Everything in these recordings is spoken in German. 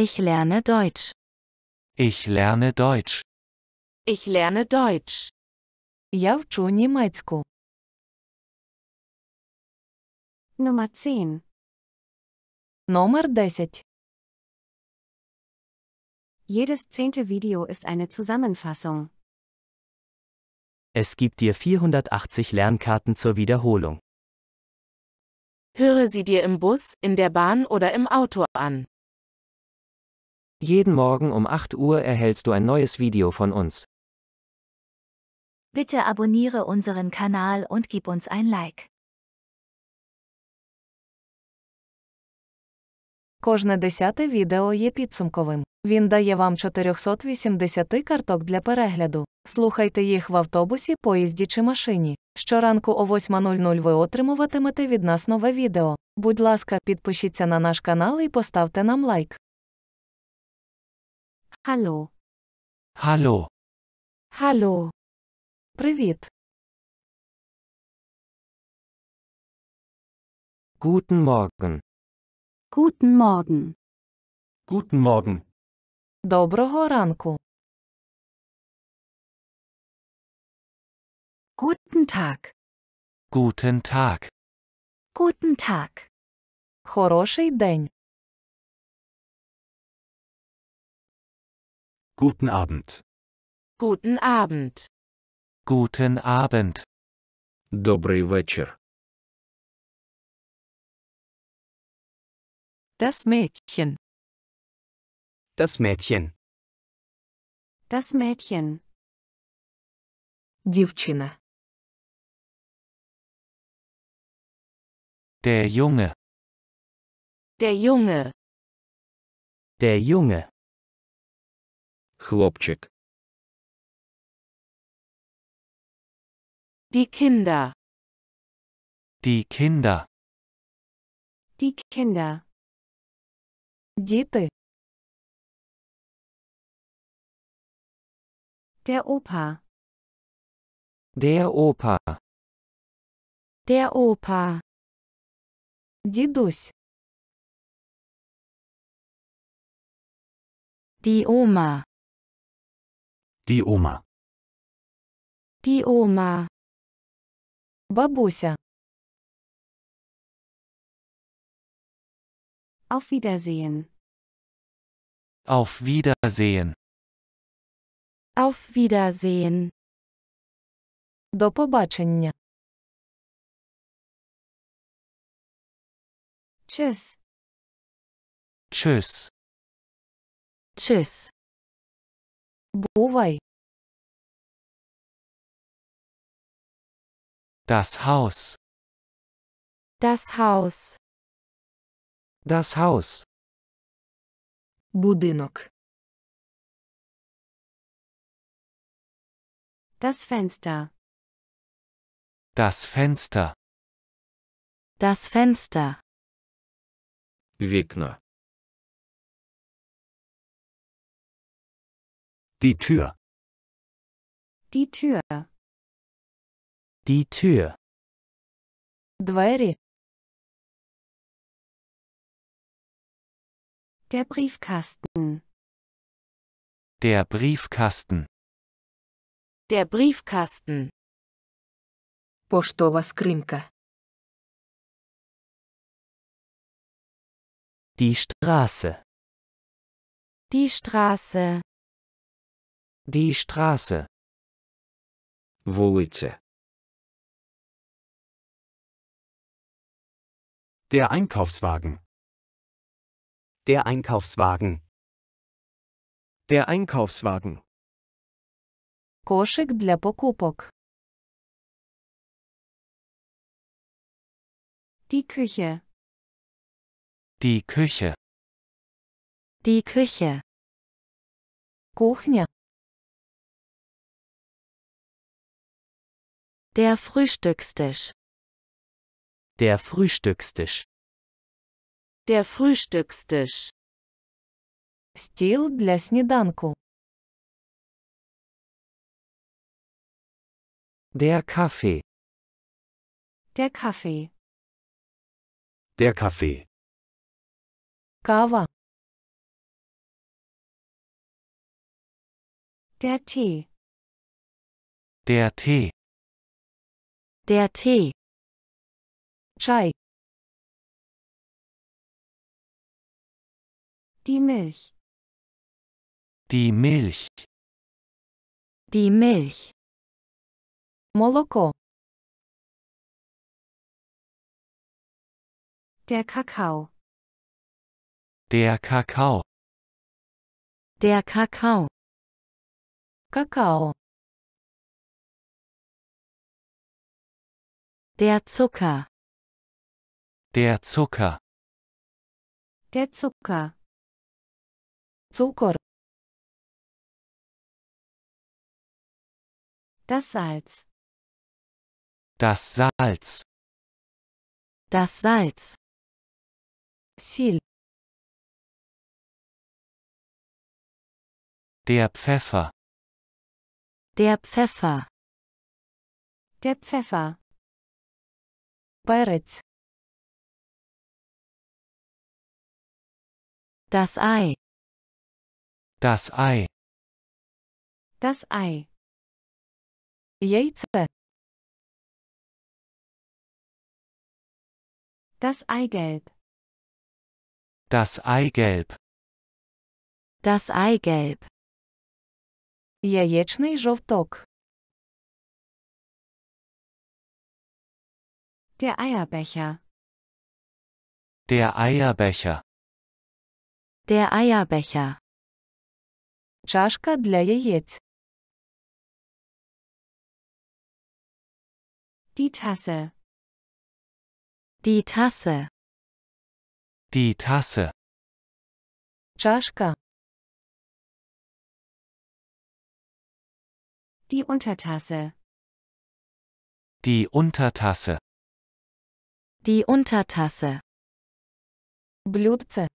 Ich lerne Deutsch. Ich lerne Deutsch. Ich lerne Deutsch. Я вчу німецьку. Nummer 10. Nummer 10. Jedes zehnte Video ist eine Zusammenfassung. Es gibt dir 480 Lernkarten zur Wiederholung. Höre sie dir im Bus, in der Bahn oder im Auto an. Jeden Morgen um 8 Uhr erhältst du ein neues Video von uns. Bitte abonniere unseren Kanal und gib uns ein Like. Кожне десяте відео є підсумковим. Він дає вам 480 карток для перегляду. Слухайте їх в автобусі, поїзді чи машині. Щоранку о 8.00 ви отримуватимете від нас нове відео. Будь ласка, підпишіться на наш канал і поставте нам лайк. Hallo. Hallo. Hallo. Привіт. Guten Morgen. Guten Morgen. Guten Morgen. Доброго ранку. Guten Tag. Guten Tag. Guten Tag. Хороший день. Guten Abend. Guten Abend. Guten Abend. Добрий вечір. Das Mädchen. Das Mädchen. Das Mädchen. Дівчина. Der Junge. Der Junge. Der Junge. Хлопчик. Die Kinder. Die Kinder. Die Kinder. Діти. Der Opa. Der Opa. Der Opa. Дідусь. Die Oma. Die Oma. Die Oma. Бабуся. Auf Wiedersehen. Auf Wiedersehen. Auf Wiedersehen. До побачення. Tschüss. Tschüss. Tschüss. Bovai. Das Haus. Das Haus. Das Haus. Будинок. Das Fenster. Das Fenster. Das Fenster. Вікна. Die Tür. Die Tür. Die Tür. Двери. Der Briefkasten. Der Briefkasten. Der Briefkasten. Поштова скринка. Die Straße. Die Straße. Die Straße. Вулиця. Der Einkaufswagen. Der Einkaufswagen. Der Einkaufswagen. Кошик для покупок. Die Küche. Die Küche. Die Küche. Кухня. Der Frühstückstisch. Der Frühstückstisch. Der Frühstückstisch. Stil для сніданку. Der Kaffee. Der Kaffee. Der Kaffee. Kava. Der Tee. Der Tee. Der Tee. Chai. Die Milch. Die Milch. Die Milch. Moloko. Der Kakao. Der Kakao. Der Kakao. Kakao. Der Zucker. Der Zucker. Der Zucker. Zucker. Das Salz. Das Salz. Das Salz. Ziel. Der Pfeffer. Der Pfeffer. Der Pfeffer. Pirates. Das Ei. Das Ei. Das Ei. Яйце. Das Eigelb. Das Eigelb. Das Eigelb. Яєчний жовток. Der Eierbecher. Der Eierbecher. Der Eierbecher. Чашка для яєць. Die Tasse. Die Tasse. Die Tasse. Чашка. Die Untertasse. Die Untertasse. Die Untertasse. Blutze.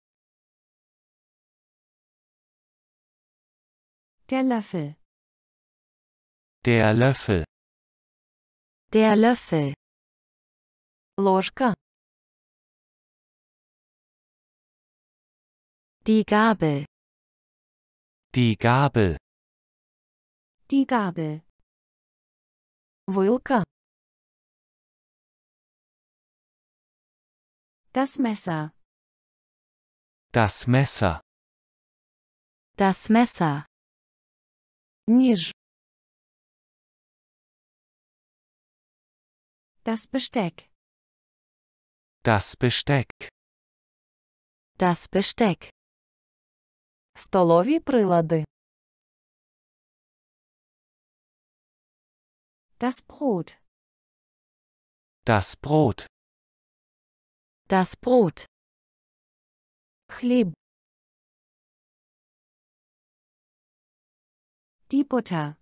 Der Löffel. Der Löffel. Der Löffel. Ложка. Die Gabel. Die Gabel. Die Gabel. Вилка. Das Messer. Das Messer. Das Messer. Nisch. Das Besteck. Das Besteck. Das Besteck. Столові прилади. Das Brot. Das Brot. Das Brot. Хліб. Die Butter.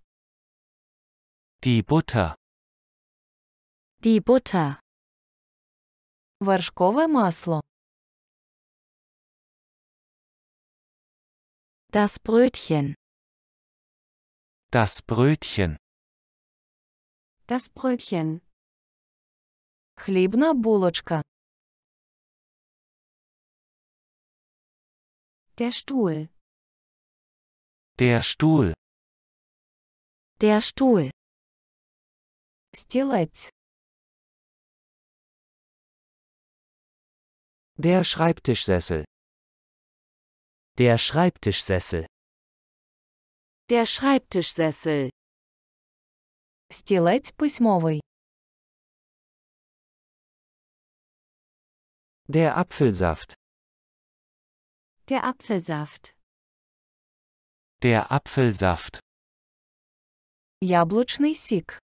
Die Butter. Die Butter. Вершкове масло. Das Brötchen. Das Brötchen. Das Brötchen. Хлібна булочка. Der Stuhl. Der Stuhl. Der Stuhl. Стілець. Der Schreibtischsessel. Der Schreibtischsessel. Der Schreibtischsessel. Стілець письмовий. Der Apfelsaft. Der Apfelsaft. Der Apfelsaft. Яблочный сик.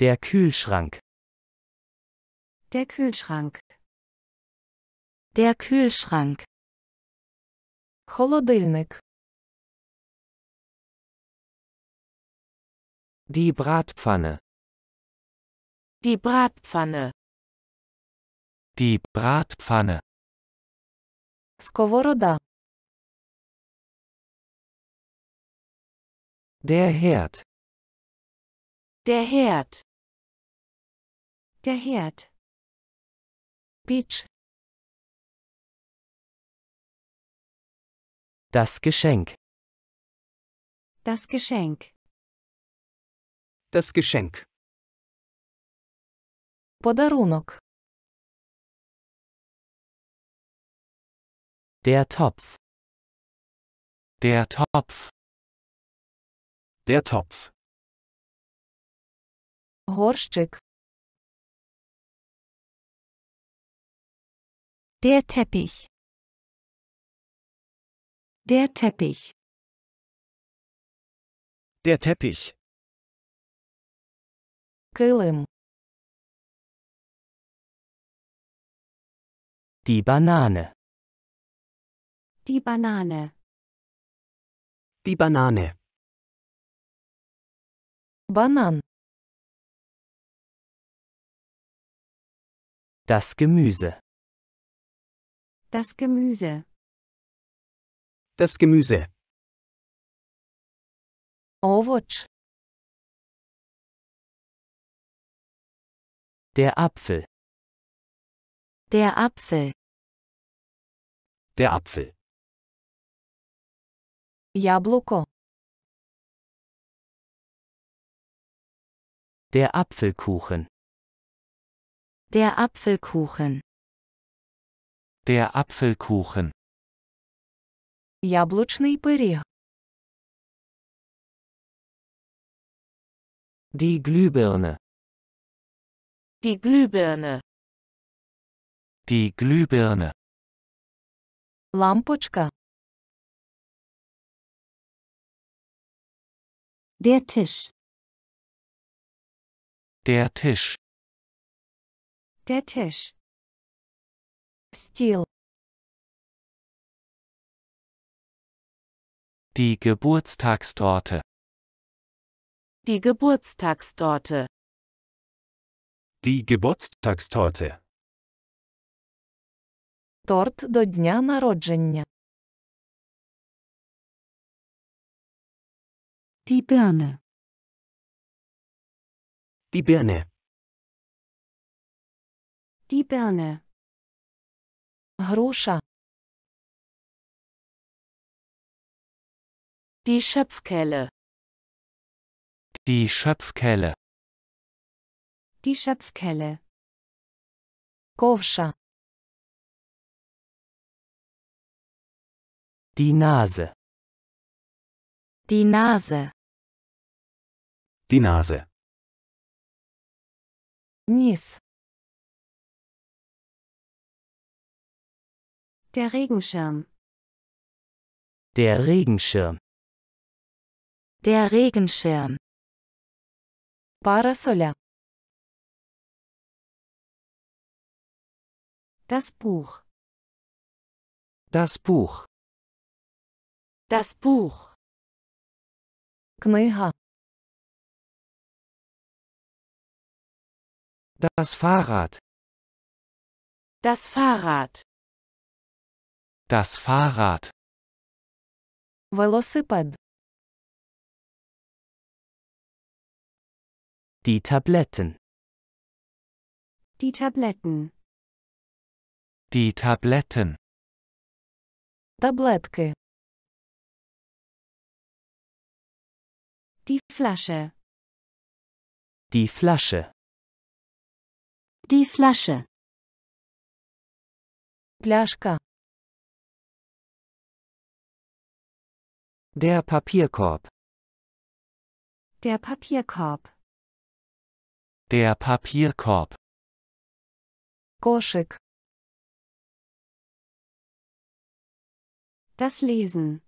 Der Kühlschrank. Der Kühlschrank. Der Kühlschrank. Холодильник. Die Bratpfanne. Die Bratpfanne. Die Bratpfanne. Сковорода. Der Herd. Der Herd. Der Herd. Beach. Das Geschenk. Das Geschenk. Das Geschenk. Подарунок. Der Topf. Der Topf. Der Topf. Horschczyk. Der Teppich. Der Teppich. Der Teppich. Kilim. Die Banane. Die Banane. Die Banane. Banan. Das Gemüse. Das Gemüse. Das Gemüse. Ovoč. Der Apfel. Der Apfel. Der Apfel. Jabloko. Der Apfelkuchen. Der Apfelkuchen. Der Apfelkuchen. Яблучний пиріг. Die Glühbirne. Die Glühbirne. Die Glühbirne. Лампочка. Der Tisch. Der Tisch. Der Tisch. Stil. Die Geburtstagstorte. Die Geburtstagstorte. Die Geburtstagstorte. Торт до дня народження. Die Birne. Die Birne. Die Birne. Hroscha. Die Schöpfkelle. Die Schöpfkelle. Die Schöpfkelle. Korscha. Die Nase. Die Nase. Die Nase. Nies. Der Regenschirm. Der Regenschirm. Der Regenschirm. Парасоля. Das Buch. Das Buch. Das Buch. Книга. Das Fahrrad. Das Fahrrad. Das Fahrrad. Велосипед. Die Tabletten. Die Tabletten. Die Tabletten. Таблетки. Die Flasche. Die Flasche. Die Flasche. Пляшка. Der Papierkorb. Der Papierkorb. Der Papierkorb. Koszyk. Das Lesen.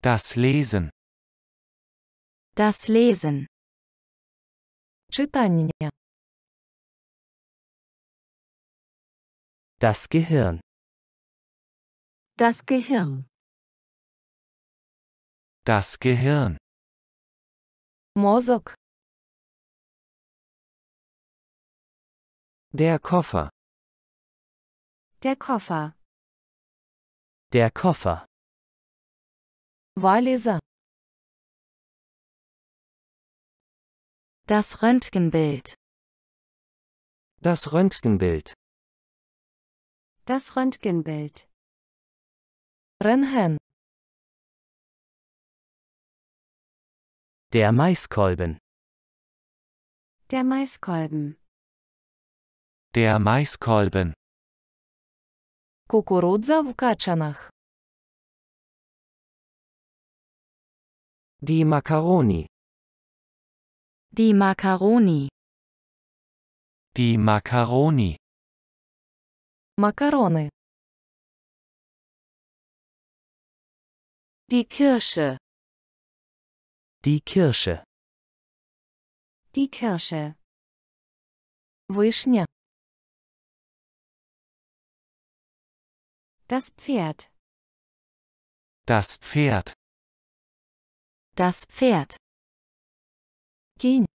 Das Lesen. Das Lesen. Czytanie. Das Gehirn. Das Gehirn. Das Gehirn. Mozog. Der Koffer. Der Koffer. Der Koffer. Wahlleser. Das Röntgenbild. Das Röntgenbild. Das Röntgenbild. Röntgen. Der Maiskolben. Der Maiskolben. Der Maiskolben. Kukurudza w kaczanach. Die Macaroni. Die Macaroni. Die Macaroni. Макароны. Die Kirsche. Die Kirsche. Die Kirsche. Вишня. Das Pferd. Das Pferd. Das Pferd. Kien.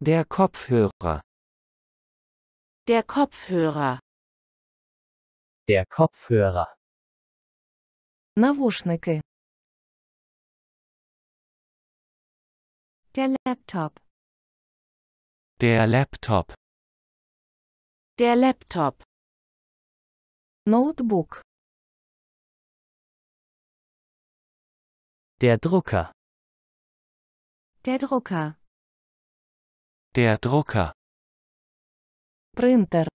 Der Kopfhörer. Der Kopfhörer. Der Kopfhörer. Навушники. Der Laptop. Der Laptop. Der Laptop. Notebook. Der Drucker. Der Drucker. Der Drucker. Принтер.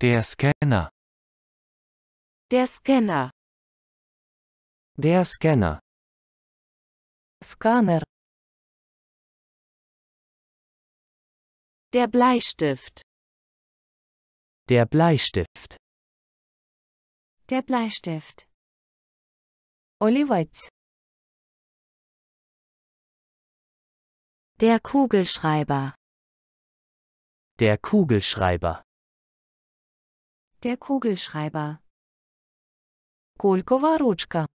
Der Scanner. Der Scanner. Der Scanner. Scanner. Der Bleistift. Der Bleistift. Der Bleistift. Олівець. Der Kugelschreiber. Der Kugelschreiber. Der Kugelschreiber. Kulkova Rutschka.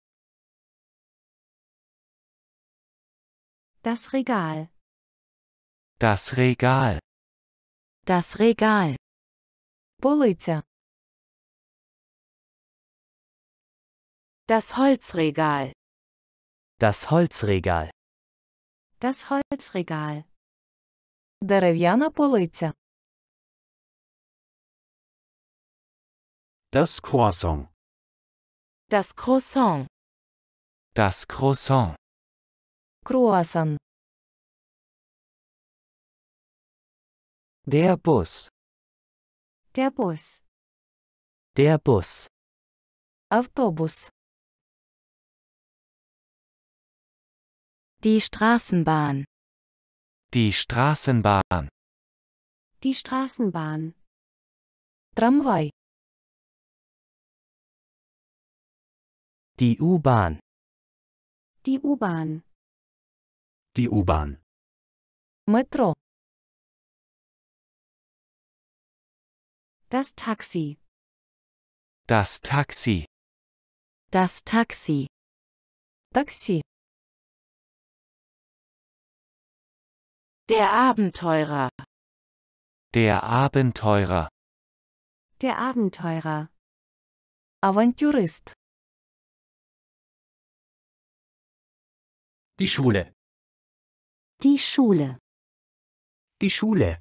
Das Regal. Das Regal. Das Regal. Polizia. Das Holzregal. Das Holzregal. Das Holzregal. Дерев'яна полиця. Das Croissant. Das Croissant. Das Croissant. Croissant. Der Bus. Der Bus. Der Bus. Автобус. Die Straßenbahn. Die Straßenbahn. Die Straßenbahn. Tramway. Die U-Bahn. Die U-Bahn. Die U-Bahn. Metro. Das Taxi. Das Taxi. Das Taxi. Taxi. Der Abenteurer. Der Abenteurer. Der Abenteurer. Aventurist. Die Schule. Die Schule. Die Schule.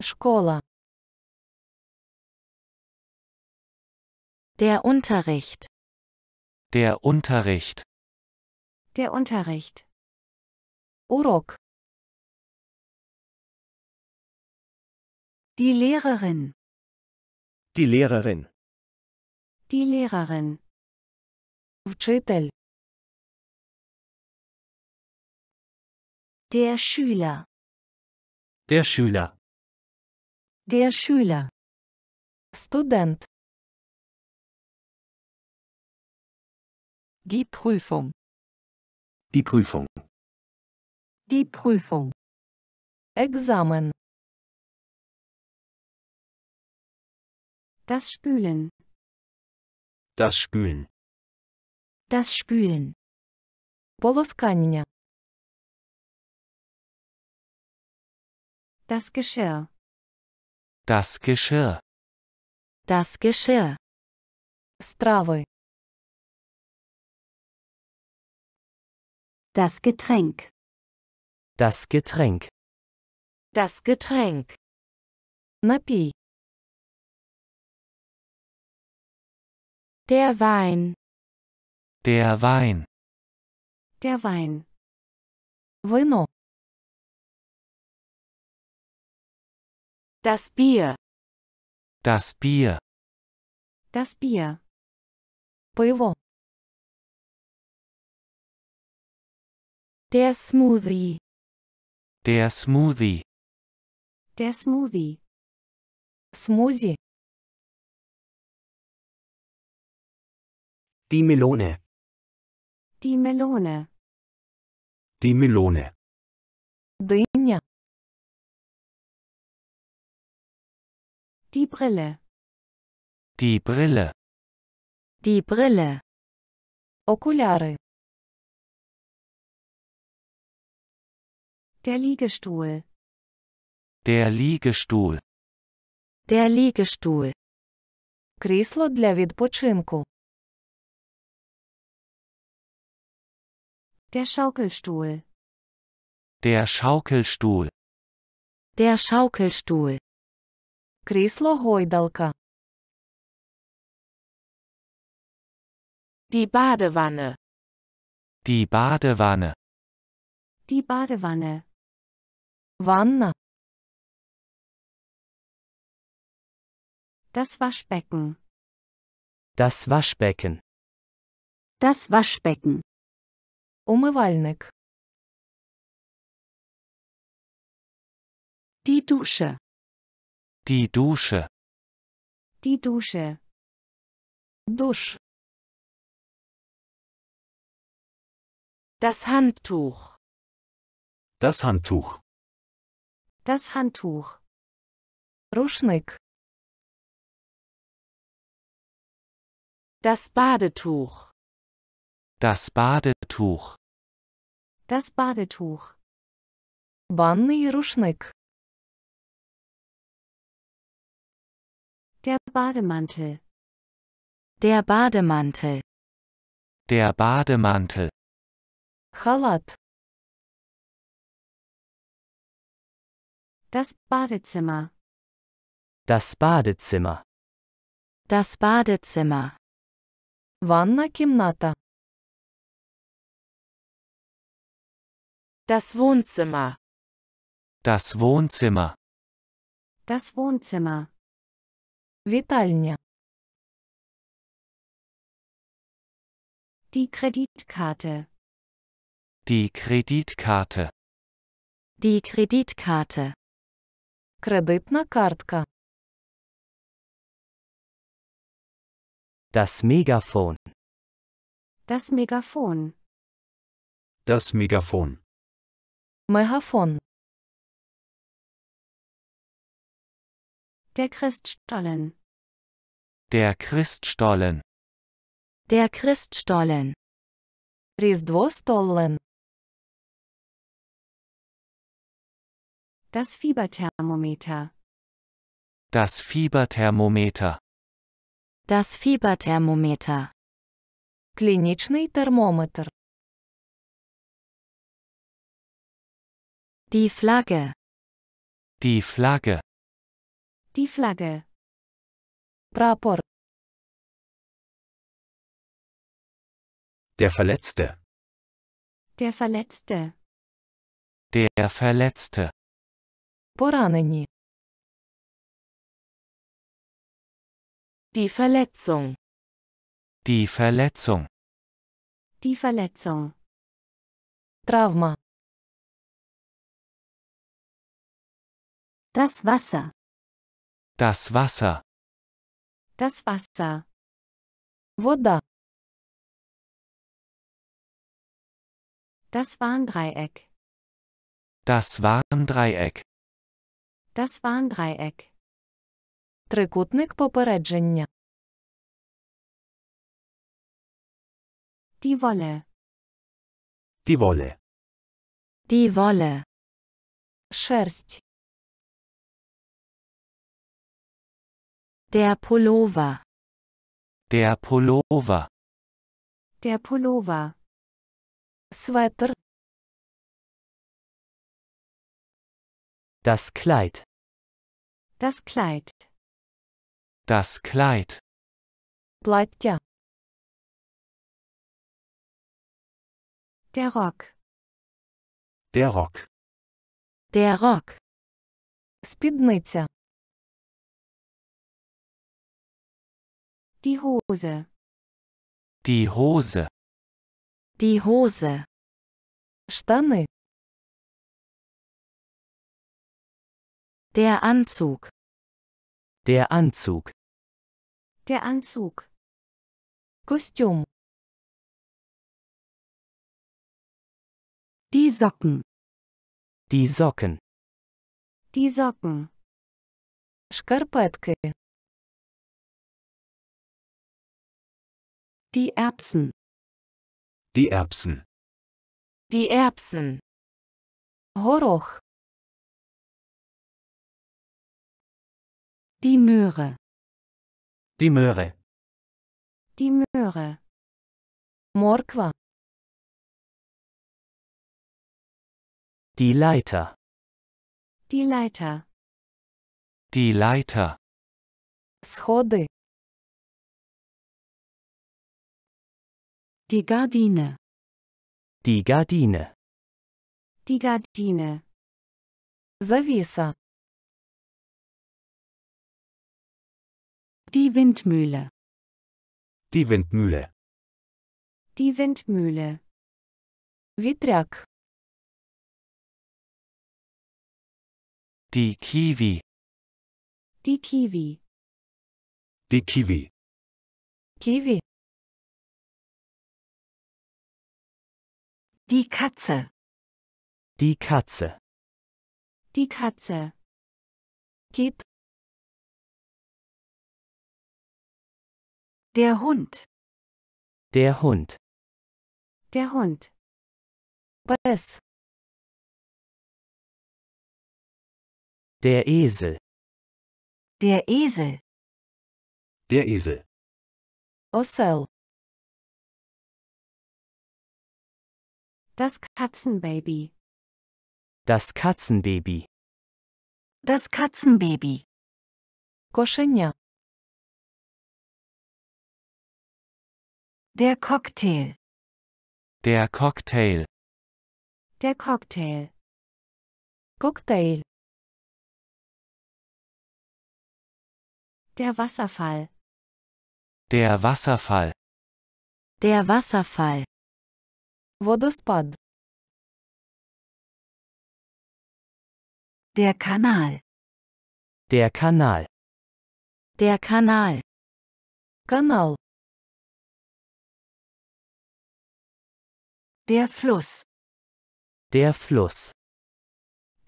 Schola. Der Unterricht. Der Unterricht. Der Unterricht. Urok. Die Lehrerin. Die Lehrerin. Die Lehrerin. Вчитель. Der Schüler. Der Schüler. Der Schüler. Student. Die Prüfung. Die Prüfung. Die Prüfung. Examen. Das Spülen. Das Spülen. Das Spülen. Полоскання. Das Geschirr. Das Geschirr. Das Geschirr. Страви. Das Getränk. Das Getränk. Das Getränk. Напій. Der Wein. Der Wein. Der Wein. Вино. Das Bier. Das Bier. Das Bier. Пиво. Der Smoothie. Der Smoothie. Der Smoothie. Смузі. Die Melone. Die Melone. Die Melone. Дыня. Die Brille. Die Brille. Die Brille. Okulare. Der Liegestuhl. Der Liegestuhl. Der Liegestuhl. Крісло для відпочинку. Der Schaukelstuhl. Der Schaukelstuhl. Der Schaukelstuhl. Кресло Heudelka. Die Badewanne. Die Badewanne. Die Badewanne. Wanne. Das Waschbecken. Das Waschbecken. Das Waschbecken. Умивальник. Die Dusche. Die Dusche. Die Dusche. Dusch. Das Handtuch. Das Handtuch. Das Handtuch. Ruschnik. Das Badetuch. Das Badetuch. Das Badetuch. Банный рушник. Der Bademantel. Der Bademantel. Der Bademantel. Халат. Das Badezimmer. Das Badezimmer. Das Badezimmer. Ванна кімната. Das Wohnzimmer. Das Wohnzimmer. Das Wohnzimmer. Вітальня. Die Kreditkarte. Die Kreditkarte. Die Kreditkarte. Кредитна картка. Das Megafon. Das Megafon. Das Megafon. Megaphon. Der Christstollen. Der Christstollen. Der Christstollen. Rіздвостоллен. Das Fieberthermometer. Das Fieberthermometer. Das Fieberthermometer. Klinischne Thermometer. Die Flagge. Die Flagge. Die Flagge. Prapor. Der Verletzte. Der Verletzte. Der Verletzte. Поранені. Die Verletzung. Die Verletzung. Die Verletzung. Trauma. Das Wasser. Das Wasser. Das Wasser. Вода. Das Warndreieck. Das Warndreieck. Das Warndreieck. Трикутник попередження. Die Wolle. Die Wolle. Die Wolle. Шерсть. Der Pullover. Der Pullover. Der Pullover. Sweater. Das Kleid. Das Kleid. Das Kleid. Bleibt ja. Der Rock. Der Rock. Der Rock. Спідниця. Die Hose. Die Hose. Die Hose. Штаны. Der Anzug. Der Anzug. Der Anzug. Kostüm. Die Socken. Die Socken. Die Socken. Шкарпетки. Die Erbsen. Die Erbsen. Die Erbsen. Horoch. Die Möhre. Die Möhre. Die Möhre. Morqua. Die Leiter. Die Leiter. Die Leiter. Schody. Die Gardine. Die Gardine. Die Gardine. Завеса. Die Windmühle. Die Windmühle. Die Windmühle. Ветряк. Die Kiwi. Die Kiwi. Die Kiwi. Kiwi. Die Katze. Die Katze. Die Katze. Geht. Der Hund. Der Hund. Der Hund. Was? Der Esel. Der Esel. Der Esel. Osel. Das Katzenbaby. Das Katzenbaby. Das Katzenbaby. Кошеня. Der Cocktail. Der Cocktail. Der Cocktail. Cocktail. Der Wasserfall. Der Wasserfall. Der Wasserfall. Водоспад. Der Kanal. Der Kanal. Der Kanal. Kanal. Der Fluss. Der Fluss.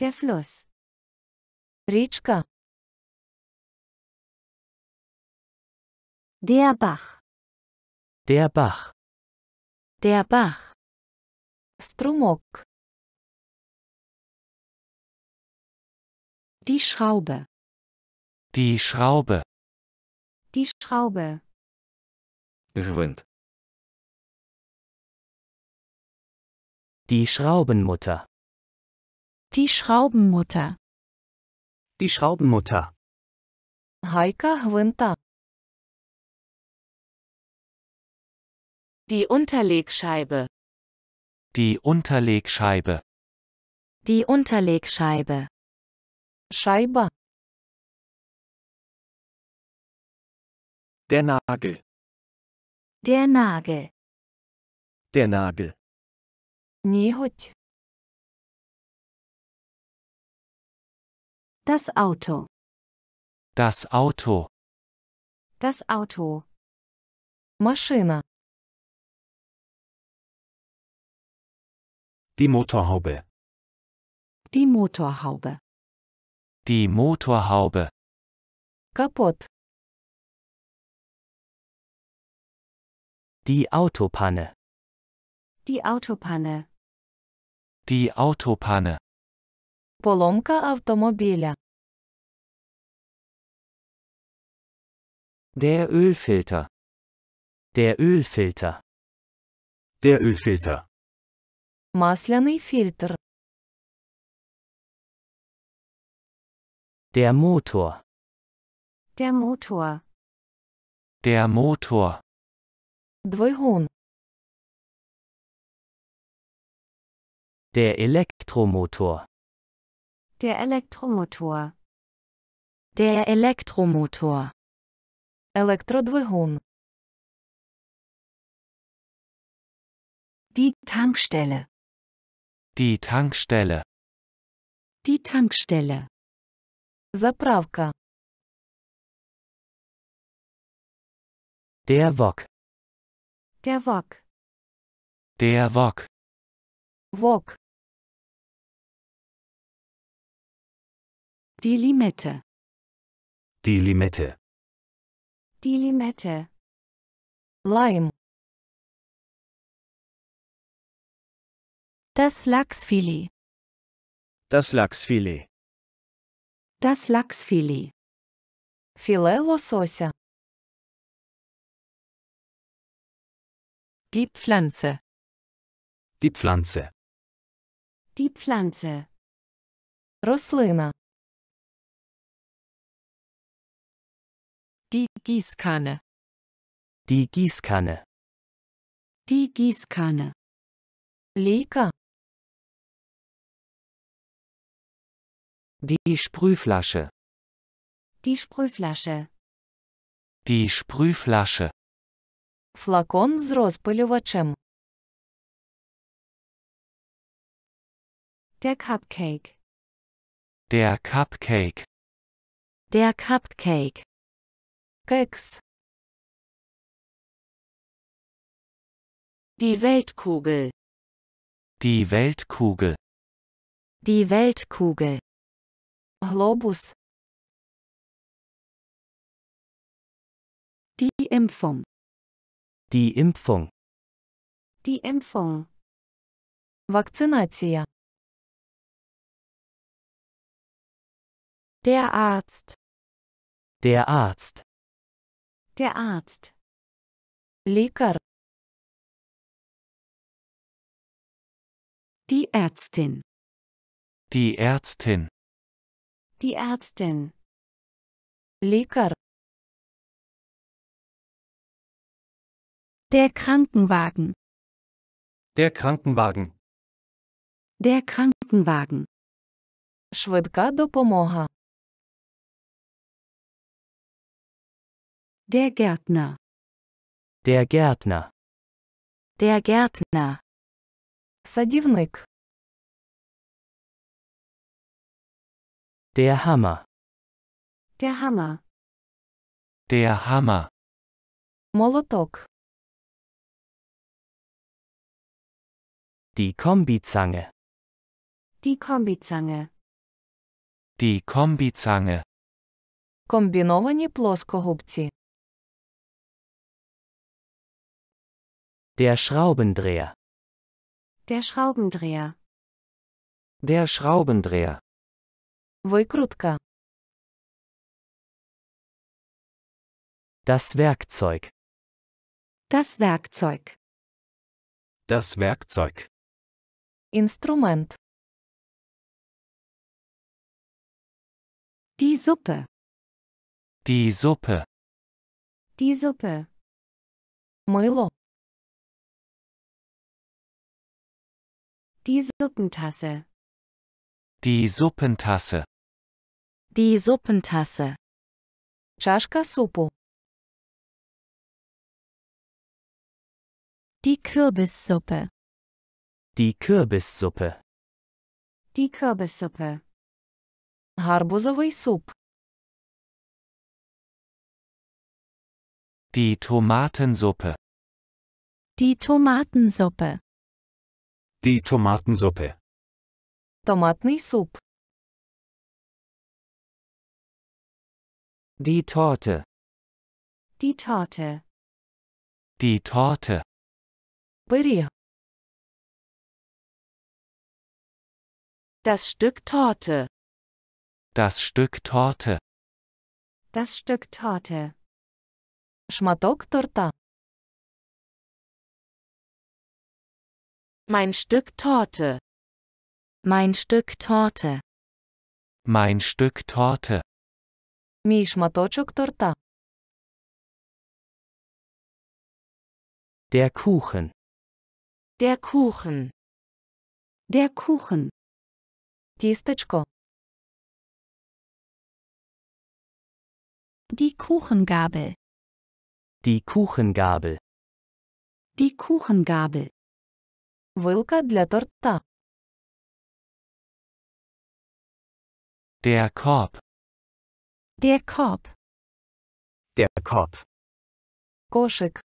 Der Fluss. Ritschka. Der Bach. Der Bach. Der Bach. Струмок. Die Schraube. Die Schraube. Die Schraube. Гвинт. Die Schraubenmutter. Die Schraubenmutter. Die Schraubenmutter. Гайка гвинта. Die Unterlegscheibe. Die Unterlegscheibe. Die Unterlegscheibe. Scheibe. Der Nagel. Der Nagel. Der Nagel. Ніготь. Das Auto. Das Auto. Das Auto. Maschine. Die Motorhaube. Die Motorhaube. Die Motorhaube. Kaputt. Die Autopanne. Die Autopanne. Die Autopanne. Поломка автомобиля. Der Ölfilter. Der Ölfilter. Der Ölfilter. Масляный фильтр. Der Motor. Der Motor. Der Motor. Двигун. Der Elektromotor. Der Elektromotor. Der Elektromotor. Elektromotor. Die Tankstelle. Die Tankstelle. Die Tankstelle. Заправка. Der Wok. Der Wok. Der Wok. Wok. Die Limette. Die Limette. Die Limette. Lime. Das Lachsfilet. Das Lachsfilet. Das Lachsfilet. Філе лосося. Die Pflanze. Die Pflanze. Die Pflanze. Рослина. Die Gießkanne. Die Gießkanne. Die Gießkanne. Ліка. Die Sprühflasche. Die Sprühflasche. Die Sprühflasche. Флакон з розпилювачем. Der Cupcake. Der Cupcake. Der Cupcake. Keks. Die Weltkugel. Die Weltkugel. Die Weltkugel. Globus. Die Impfung. Die Impfung. Die Impfung. Vakzination. Der Arzt. Der Arzt. Der Arzt. Lecker. Die Ärztin. Die Ärztin. Die Ärztin. Leker. Der Krankenwagen. Der Krankenwagen. Der Krankenwagen. Швидка допомога. Der Gärtner. Der Gärtner. Der Gärtner. Садівник. Der Hammer. Der Hammer. Der Hammer. Molotok. Die Kombizange. Die Kombizange. Die Kombizange. Комбіновані плоскогубці. Der Schraubendreher. Der Schraubendreher. Der Schraubendreher. Wojkrótka. Das Werkzeug. Das Werkzeug. Das Werkzeug. Instrument. Die Suppe. Die Suppe. Die Suppe. Мило. Die Suppentasse. Die Suppentasse. Die Suppentasse. Чашка супу. Die Kürbissuppe. Die Kürbissuppe. Die Kürbissuppe. Гарбузовий суп. Die Tomatensuppe. Die Tomatensuppe. Die Tomatensuppe. Томатный суп. Die Torte. Die Torte. Die Torte. Пирі. Das Stück Torte. Das Stück Torte. Das Stück Torte. Шматок торта. Mein Stück Torte. Mein Stück Torte. Mein Stück Torte. Мій шматочок торта. Der Kuchen. Der Kuchen. Der Kuchen. Тістечко. Die Kuchengabel. Die Kuchengabel. Die Kuchengabel. Вилка для торта. Der Korb. Der Korb. Der Korb. Koszyk.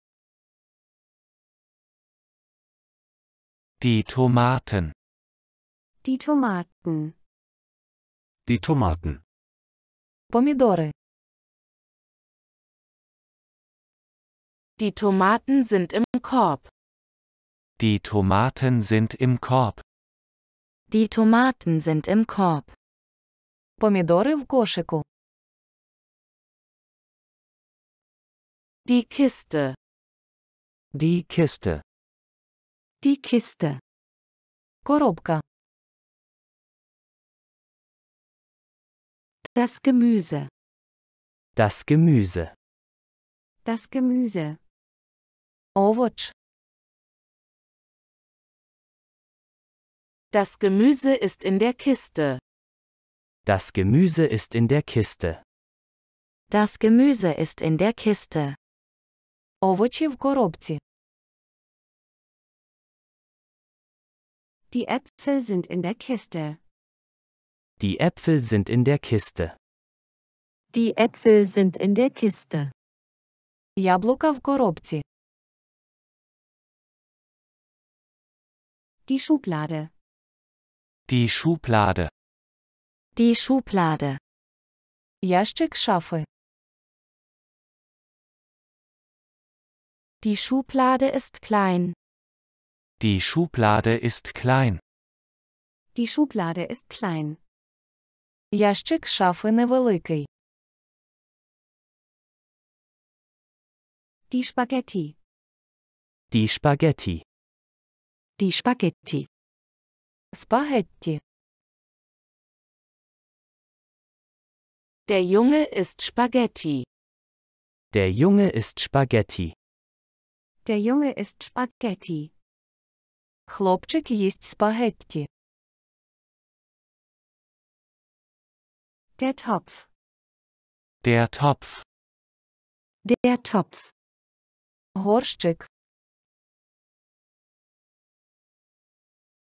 Die Tomaten. Die Tomaten. Die Tomaten. Pomidore. Die Tomaten sind im Korb. Die Tomaten sind im Korb. Die Tomaten sind im Korb. Помідори в кошику. Die Kiste. Die Kiste. Die Kiste. Коробка. Das Gemüse. Das Gemüse. Das Gemüse. Овоч. Das Gemüse ist in der Kiste. Das Gemüse ist in der Kiste. Das Gemüse ist in der Kiste. Овочі в коробці. Die Äpfel sind in der Kiste. Die Äpfel sind in der Kiste. Die Äpfel sind in der Kiste. Яблука в коробці. Die Schublade. Die Schublade. Die Schublade. Ящик Schafe. Die Schublade ist klein. Die Schublade ist klein. Die Schublade ist klein. Ящик шафи невеликий. Die Spaghetti. Die Spaghetti. Die Spaghetti. Spaghetti. Der Junge ist Spaghetti. Der Junge ist Spaghetti. Der Junge ist Spaghetti. Хлопчик есть спагетти. Der Topf. Der Topf. Der Topf. Horschik.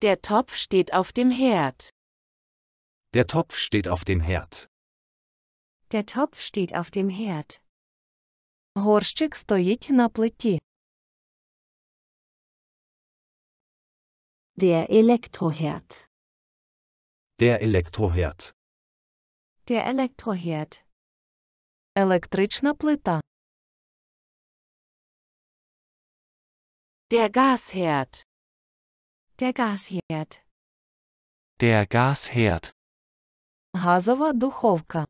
Der Topf steht auf dem Herd. Der Topf steht auf dem Herd. Der Topf steht auf dem Herd. Горщик стоїть на плиті. Der Elektroherd. Der Elektroherd. Der Elektroherd. Електрична плита. Der Gasherd. Der Gasherd. Der Gasherd. Газова духовка.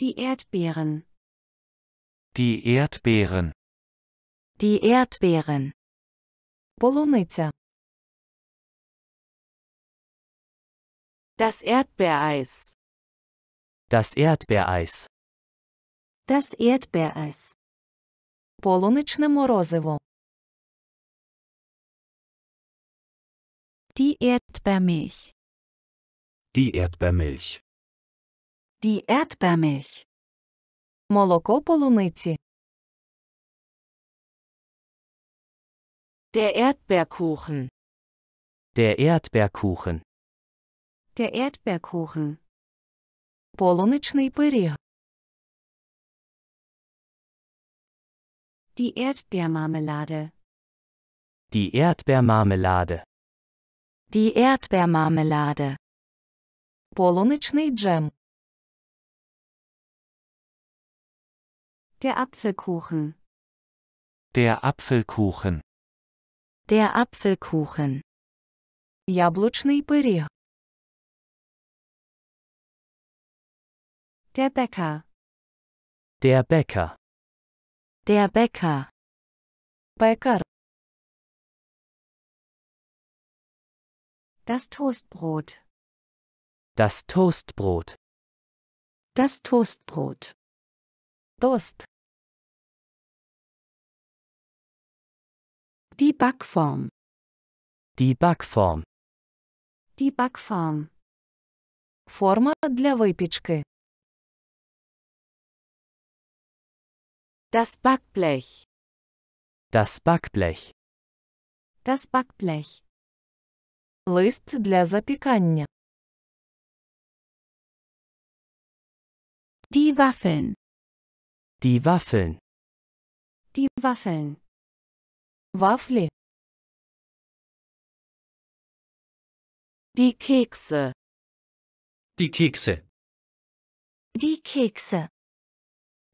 Die Erdbeeren. Die Erdbeeren. Die Erdbeeren. Полуниця. Das Erdbeereis. Das Erdbeereis. Das Erdbeereis. Полуничне морозиво. Die Erdbeermilch. Die Erdbeermilch. Die Erdbeermilch. Молоко полуниці. Der Erdbeerkuchen. Der Erdbeerkuchen. Der Erdbeerkuchen. Полуничний пиріг. Die Erdbeermarmelade. Die Erdbeermarmelade. Die Erdbeermarmelade. Полуничний Jam. Der Apfelkuchen. Der Apfelkuchen. Der Apfelkuchen. Яблучний пиріг. Der Bäcker. Der Bäcker. Der Bäcker. Bäcker. Das Toastbrot. Das Toastbrot. Das Toastbrot. Toast. Die Backform. Die Backform. Die Backform. Форма для випічки. Das Backblech. Das Backblech. Das Backblech. Лист для запікання. Die Waffeln. Die Waffeln. Die Waffeln. Waffle. Die Kekse. Die Kekse. Die Kekse.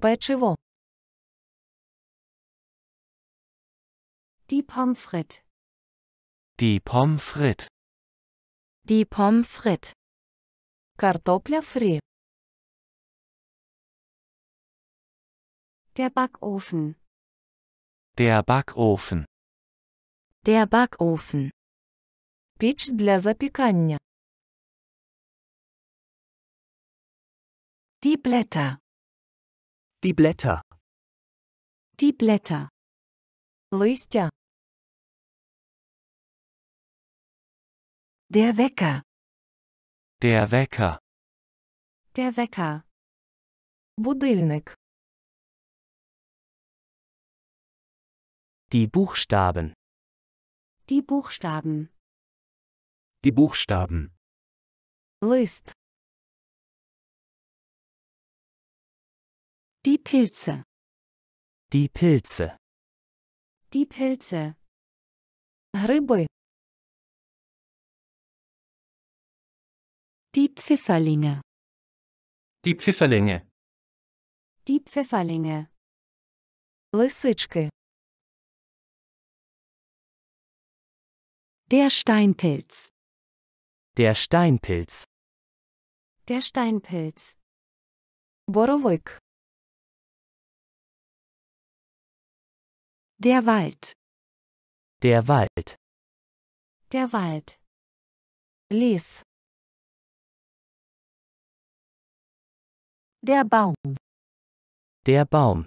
Печиво. Die Pommes frites. Die Pommes frites. Die Pommes frites. Kartoffeln fri. Der Backofen. Der Backofen. Der Backofen. Піч для запікання. Die Blätter. Die Blätter. Die Blätter. Листя. Der Wecker. Der Wecker. Der Wecker. Будильник. Die Buchstaben. Die Buchstaben. Die Buchstaben. List. Die Pilze. Die Pilze. Die Pilze. Рыбы. Die Pfifferlinge. Die Pfifferlinge. Die Pfifferlinge. Лисички. Der Steinpilz. Der Steinpilz. Der Steinpilz. Боровик. Der Wald. Der Wald. Der Wald. Lies. Der Baum. Der Baum.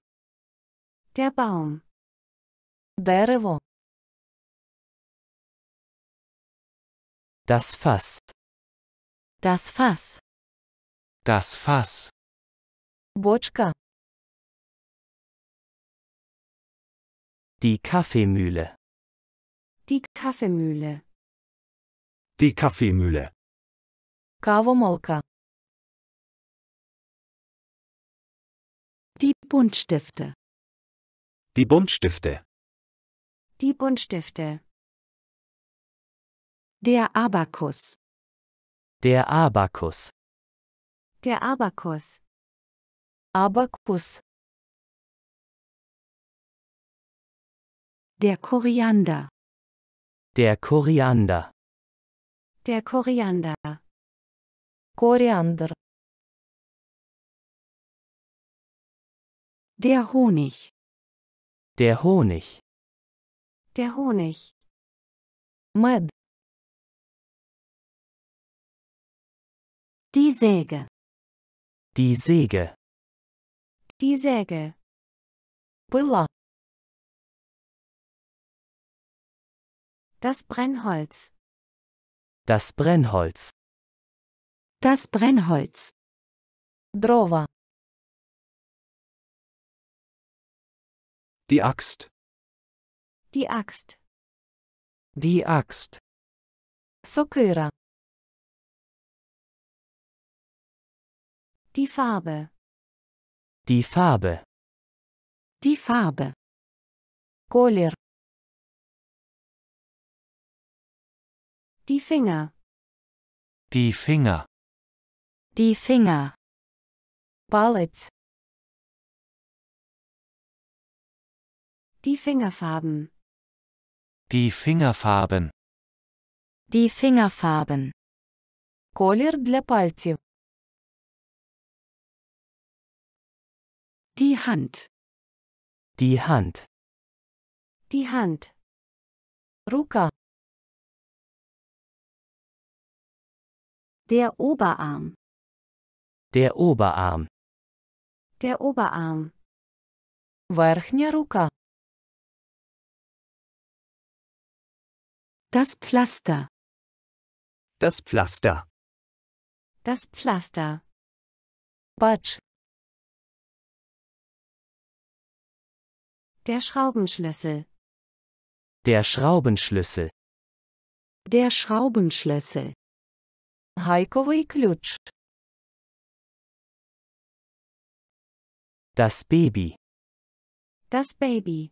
Der Baum. Дерево. Das Fass. Das Fass. Das Fass. Bočka. Die Kaffeemühle. Die Kaffeemühle. Die Kaffeemühle. Kavomolka. Die Buntstifte. Die Buntstifte. Die Buntstifte. Der Abakus. Der Abakus. Der Abakus. Abakus. Der Koriander. Der Koriander. Der Koriander. Koriander. Der Honig. Der Honig. Der Honig. Med. Die Säge. Die Säge. Die Säge. Pilla. Das Brennholz. Das Brennholz. Das Brennholz. Drova. Die Axt. Die Axt. Die Axt. Sokira. Die Farbe. Die Farbe. Die Farbe. Колір. Die Finger. Die Finger. Die Finger. Палець. Die Fingerfarben. Die Fingerfarben. Die Fingerfarben. Колір для пальців. Die Hand. Die Hand. Die Hand. Ruka. Der Oberarm. Der Oberarm. Der Oberarm. Верхня рука. Das Pflaster. Das Pflaster. Das Pflaster. Batsch. Der Schraubenschlüssel. Der Schraubenschlüssel. Der Schraubenschlüssel. Гайковий ключ. Das Baby. Das Baby.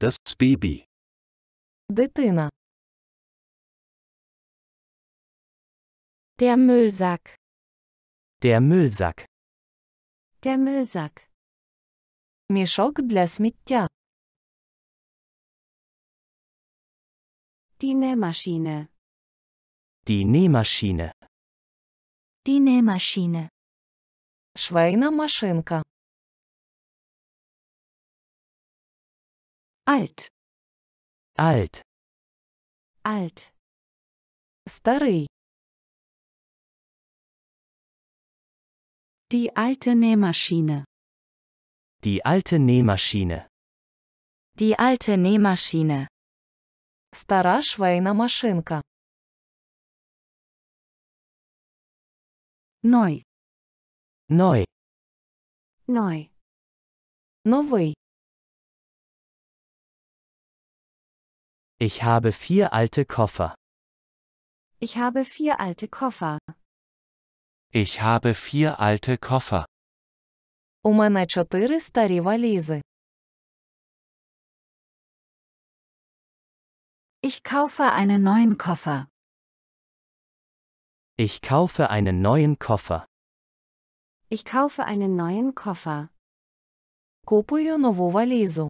Das Baby. Дитина. Der Müllsack. Der Müllsack. Der Müllsack. Мішок для сміття. Die Nähmaschine. Die Nähmaschine. Die Nähmaschine. Швейна машинка. Alt. Alt. Alt. Старий. Die alte Nähmaschine. Die alte Nähmaschine. Die alte Nähmaschine. Стара швейна машинка. Neu. Neu. Neu. Новый. Ich habe vier alte Koffer. Ich habe vier alte Koffer. Ich habe vier alte Koffer. У мене чотири старі валізи. Ich kaufe einen neuen Koffer. Ich kaufe einen neuen Koffer. Ich kaufe einen neuen Koffer. Купую нову валізу.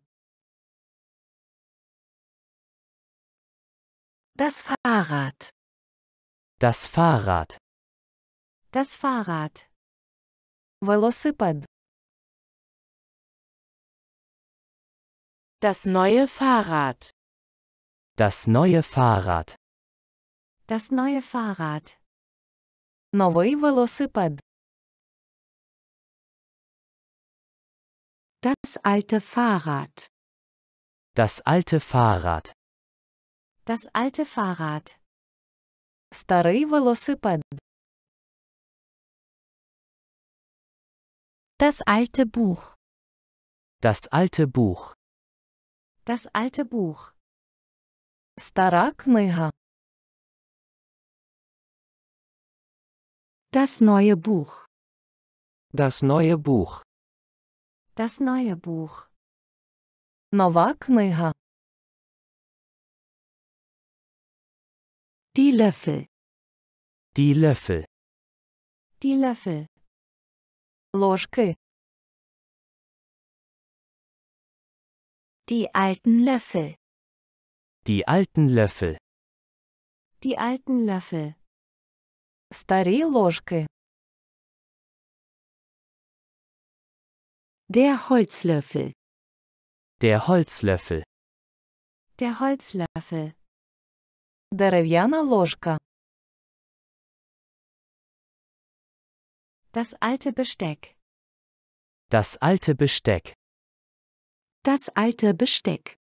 Das Fahrrad. Das Fahrrad. Das Fahrrad. Velociped. Das neue Fahrrad. Das neue Fahrrad. Das neue Fahrrad. Новий велосипед. Das alte Fahrrad. Das alte Fahrrad. Das alte Fahrrad. Старий велосипед. Das alte Buch. Das alte Buch. Das alte Buch. Стара книга. Das neue Buch. Das neue Buch. Das neue Buch. Нова книга. Die Löffel. Die Löffel. Die Löffel. Ложки. Die alten Löffel. Die alten Löffel. Die alten Löffel. Старі ложки. Der Holzlöffel. Der Holzlöffel. Der Holzlöffel. Дерев'яна ложка. Das alte Besteck. Das alte Besteck. Das alte Besteck.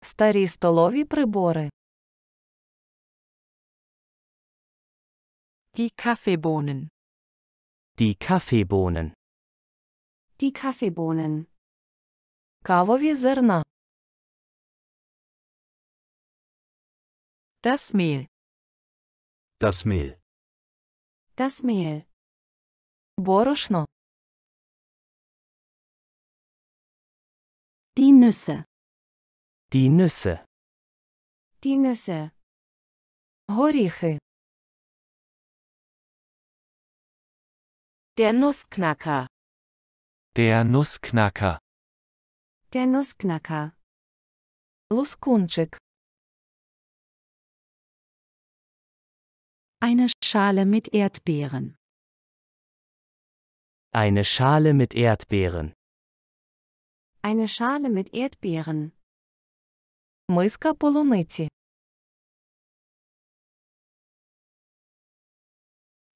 Старі столові прибори. Die Kaffeebohnen. Die Kaffeebohnen. Die Kaffeebohnen. Кавові зерна. Das Mehl. Das Mehl. Das Mehl. Борошно. Die Nüsse. Die Nüsse. Die Nüsse. Горіхи. Der Nussknacker. Der Nussknacker. Der Nussknacker. Лускунчик. Eine Schale mit Erdbeeren. Eine Schale mit Erdbeeren. Eine Schale mit Erdbeeren. Миска полуниці.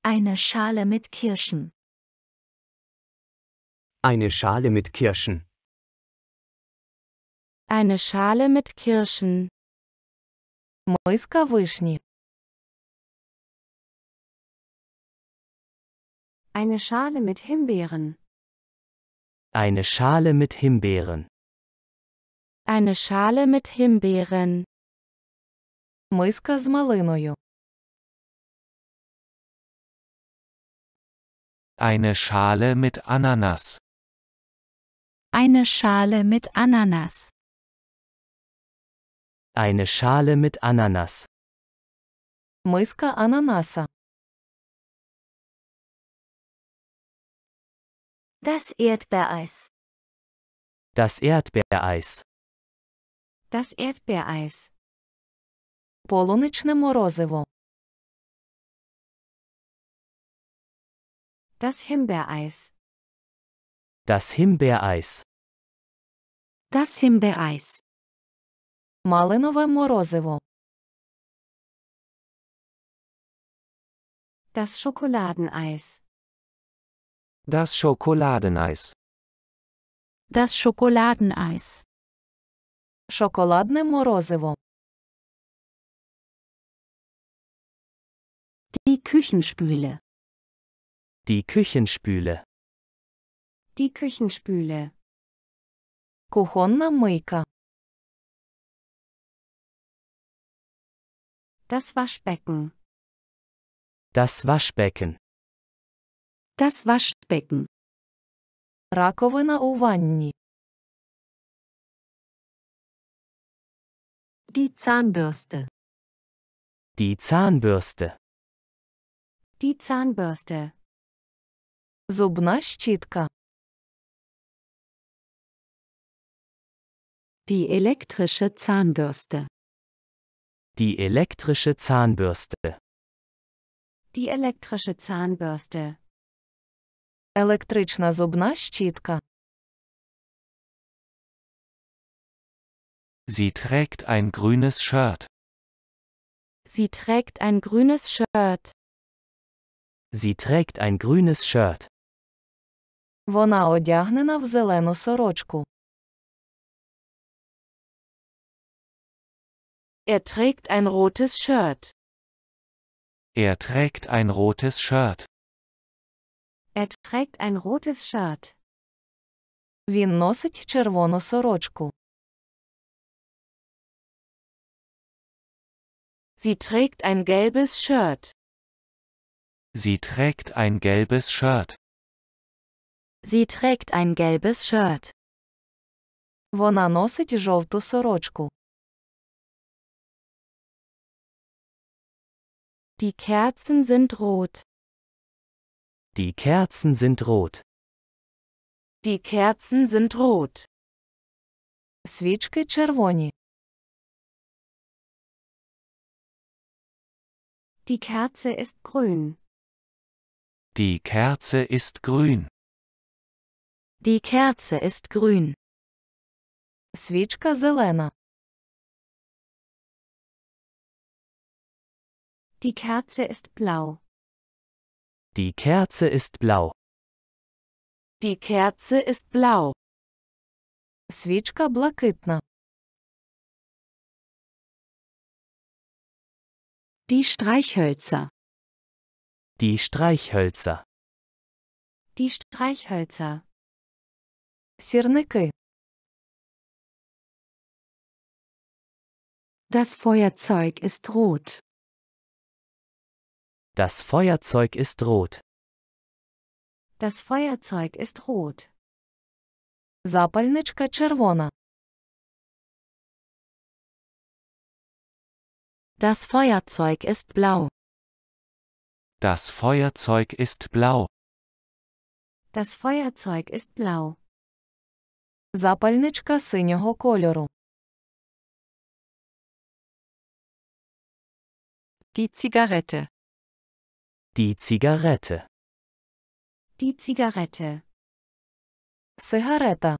Eine Schale mit Kirschen. Eine Schale mit Kirschen. Eine Schale mit Kirschen. Миска вишні. Eine Schale mit Himbeeren. Eine Schale mit Himbeeren. Eine Schale mit Himbeeren. Миска з малиною. Eine Schale mit Ananas. Eine Schale mit Ananas. Eine Schale mit Ananas. Миска ананаса. Das Erdbeereis. Das Erdbeereis. Das Erdbeereis. Полуничне морозиво. Das Himbeereis. Das Himbeereis. Das Himbeereis. Малинове морозиво. Das Schokoladeneis. Das Schokoladeneis. Das Schokoladeneis. Schokoladne морозиво. Die Küchenspüle. Die Küchenspüle. Die Küchenspüle. Кухонна мийка. Das Waschbecken. Das Waschbecken. Das Waschbecken. Раковина у ванні. Die Zahnbürste. Die Zahnbürste. Die Zahnbürste. Зубна щітка. Die elektrische Zahnbürste. Die elektrische Zahnbürste. Die elektrische Zahnbürste. Електрична зубна щітка. Sie trägt ein grünes Shirt. Sie trägt ein grünes Shirt. Sie trägt ein grünes Shirt. Вона одягнена в зелену сорочку. Er trägt ein rotes Shirt. Er trägt ein rotes Shirt. Er trägt ein rotes Shirt. Він носить червону сорочку. Sie trägt ein gelbes Shirt. Sie trägt ein gelbes Shirt. Sie trägt ein gelbes Shirt. Вона носить жовту сорочку. Die Kerzen sind rot. Die Kerzen sind rot. Die Kerzen sind rot. Свічки червоні. Die Kerze ist grün. Die Kerze ist grün. Die Kerze ist grün. Свічка зелена. Die Kerze ist blau. Die Kerze ist blau. Die Kerze ist blau. Свічка блакитна. Die Streichhölzer. Die Streichhölzer. Die Streichhölzer. Сірники. Das Feuerzeug ist rot. Das Feuerzeug ist rot. Das Feuerzeug ist rot. Запальничка червона. Das Feuerzeug ist blau. Das Feuerzeug ist blau. Das Feuerzeug ist blau. Запальничка синього кольору. Die Zigarette. Die Zigarette. Die Zigarette. Zigarette.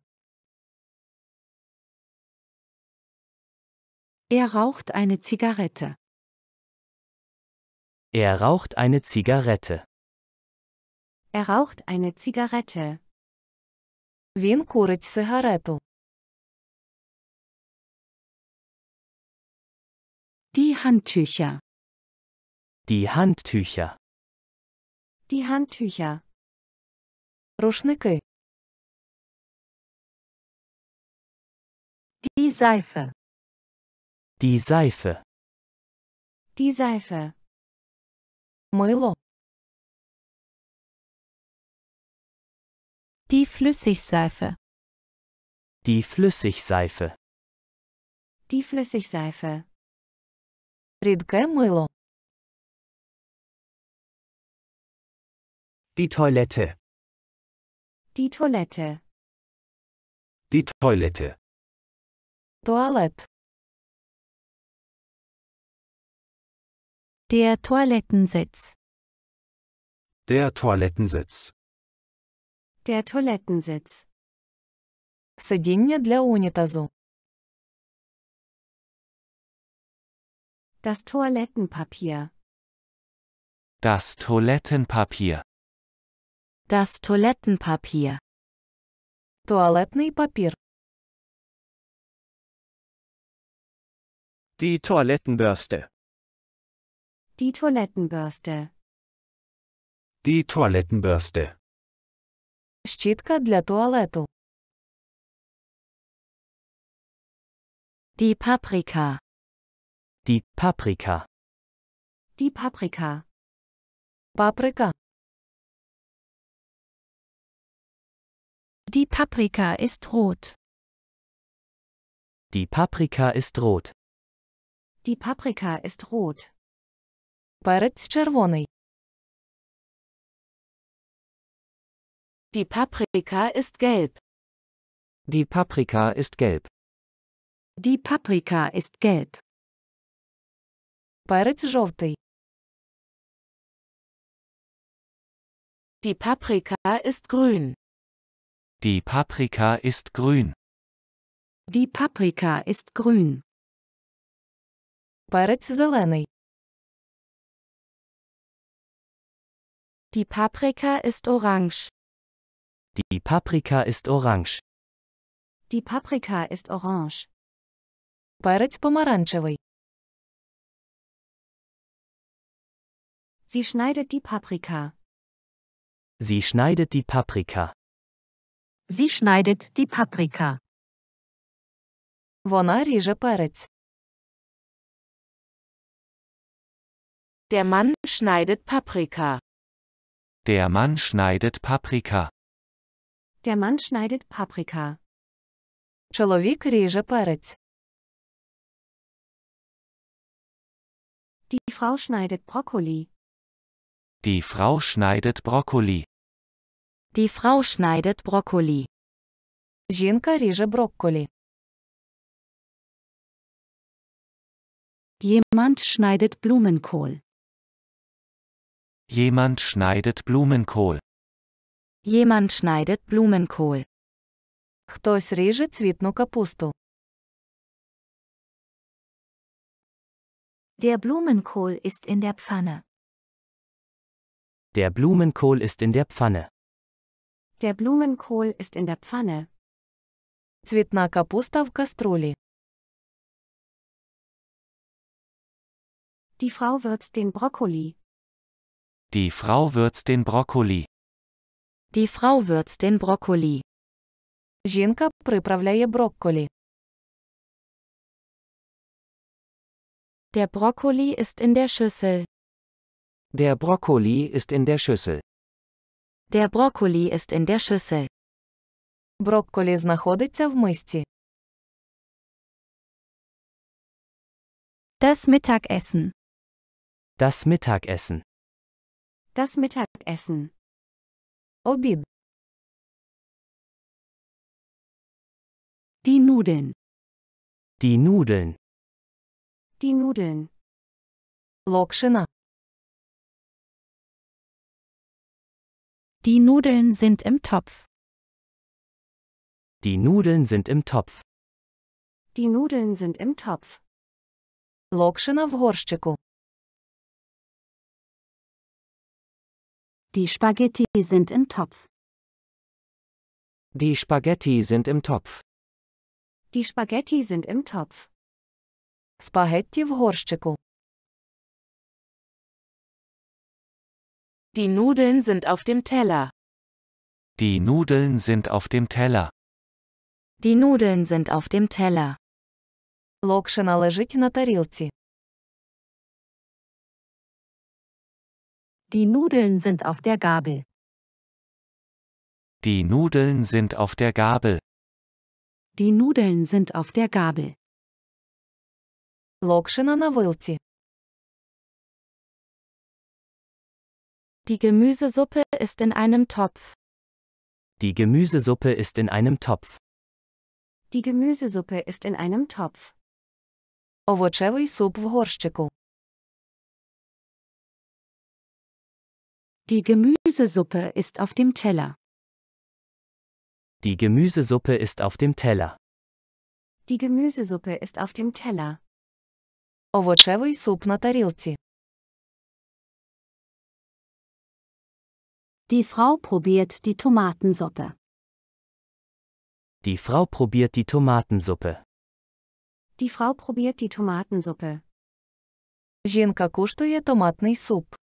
Er raucht eine Zigarette. Er raucht eine Zigarette. Er raucht eine Zigarette. Він курить сигарету. Die Handtücher. Die Handtücher. Die Handtücher. Рушники. Die Seife. Die Seife. Die Seife. Мило. Die Flüssigseife. Die Flüssigseife. Die Flüssigseife. Рідке мило. Die Toilette. Die Toilette. Die Toilette. Toilette. Der Toilettensitz. Der Toilettensitz. Der Toilettensitz. Сидіння для унітазу. Das Toilettenpapier. Das Toilettenpapier. Das Toilettenpapier. Toilettenpapier. Die Toilettenbürste. Die Toilettenbürste. Die Toilettenbürste. Щітка для туалету. Die Paprika. Die Paprika. Die Paprika. Paprika. Die Paprika ist rot. Die Paprika ist rot. Die Paprika ist rot. Перець червоний. Die Paprika ist gelb. Die Paprika ist gelb. Die Paprika ist gelb. Перець жовтий. Die Paprika ist grün. Die Paprika ist grün. Die Paprika ist grün. Перець зелений. Die Paprika ist orange. Die Paprika ist orange. Die Paprika ist orange. Перець помаранчевий. Sie schneidet die Paprika. Sie schneidet die Paprika. Sie schneidet die Paprika. Вона ріже перець. Der Mann schneidet Paprika. Der Mann schneidet Paprika. Der Mann schneidet Paprika. Чоловік ріже перець. Die Frau schneidet Brokkoli. Die Frau schneidet Brokkoli. Die Frau schneidet Brokkoli. Жінка ріже брокколі. Jemand schneidet Blumenkohl. Jemand schneidet Blumenkohl. Jemand schneidet Blumenkohl. Хтось ріже цвітну капусту. Der Blumenkohl ist in der Pfanne. Der Blumenkohl ist in der Pfanne. Der Blumenkohl ist in der Pfanne. Цвітна капуста в кастрюлі. Die Frau würzt den Brokkoli. Die Frau würzt den Brokkoli. Die Frau würzt den Brokkoli. Жінка приправляє брокколі. Der Brokkoli ist in der Schüssel. Der Brokkoli ist in der Schüssel. Der Brokkoli ist in der Schüssel. Брокколі знаходиться в мисці. Das Mittagessen. Das Mittagessen. Das Mittagessen. Обід. Die Nudeln. Die Nudeln. Die Nudeln. Локшина. Die Nudeln sind im Topf. Die Nudeln sind im Topf. Die Nudeln sind im Topf. Локшина в горщику. Die Spaghetti sind im Topf. Die Spaghetti sind im Topf. Die Spaghetti sind im Topf. Spaghetti в горщику. Die Nudeln sind auf dem Teller. Die Nudeln sind auf dem Teller. Die Nudeln sind auf dem Teller. Локшина лежить на тарілці. Die Nudeln sind auf der Gabel. Die Nudeln sind auf der Gabel. Die Nudeln sind auf der Gabel. Локшина на вилці. Die Gemüsesuppe ist in einem Topf. Die Gemüsesuppe ist in einem Topf. Die Gemüsesuppe ist in einem Topf. Овочевий суп в горщику. Die Gemüsesuppe ist auf dem Teller. Die Gemüsesuppe ist auf dem Teller. Die Gemüsesuppe ist auf dem Teller. Овочевий суп на тарілці. Die Frau probiert die Tomatensuppe. Die Frau probiert die Tomatensuppe. Die Frau probiert die Tomatensuppe. Жінка куштує томатний суп.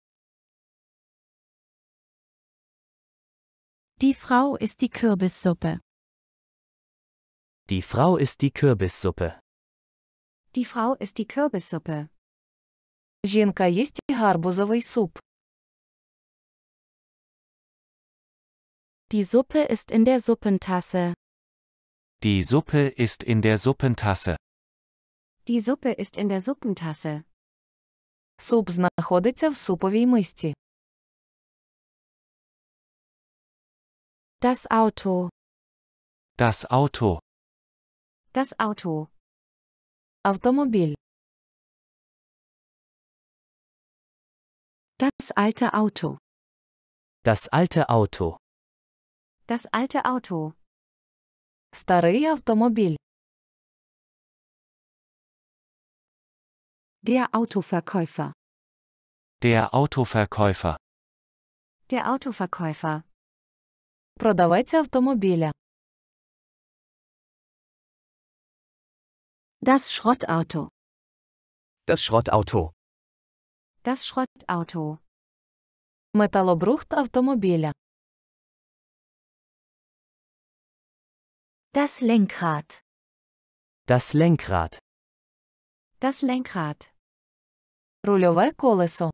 Die Frau ist die Kürbissuppe. Die Frau ist die Kürbissuppe. Die Frau isst die Kürbissuppe. Жінка їсть гарбузовий суп. Die Suppe ist in der Suppentasse. Die Suppe ist in der Suppentasse. Die Suppe ist in der Suppentasse. Суп знаходиться в суповій мисці. Das Auto. Das Auto. Das Auto. Автомобіль. Das alte Auto. Das alte Auto. Das alte Auto. Старий Automobil. Der Autoverkäufer. Der Autoverkäufer. Der Autoverkäufer. Продавець автомобіля. Das Schrottauto. Das Schrottauto. Das Schrottauto. Металобрухт автомобіля. Das Lenkrad. Das Lenkrad. Das Lenkrad. Рульове колесо.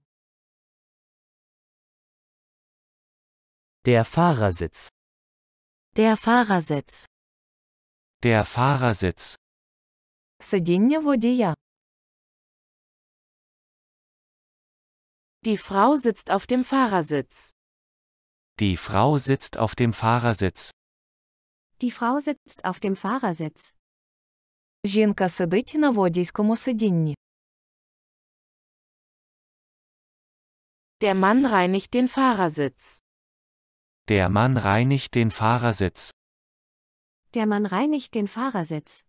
Der Fahrersitz. Der Fahrersitz. Der Fahrersitz. Сидіння водія. Die Frau sitzt auf dem Fahrersitz. Die Frau sitzt auf dem Fahrersitz. Die Frau sitzt auf dem Fahrersitz. Жінка сидить на водійському сидінні. Der Mann reinigt den Fahrersitz. Der Mann reinigt den Fahrersitz. Der Mann reinigt den Fahrersitz.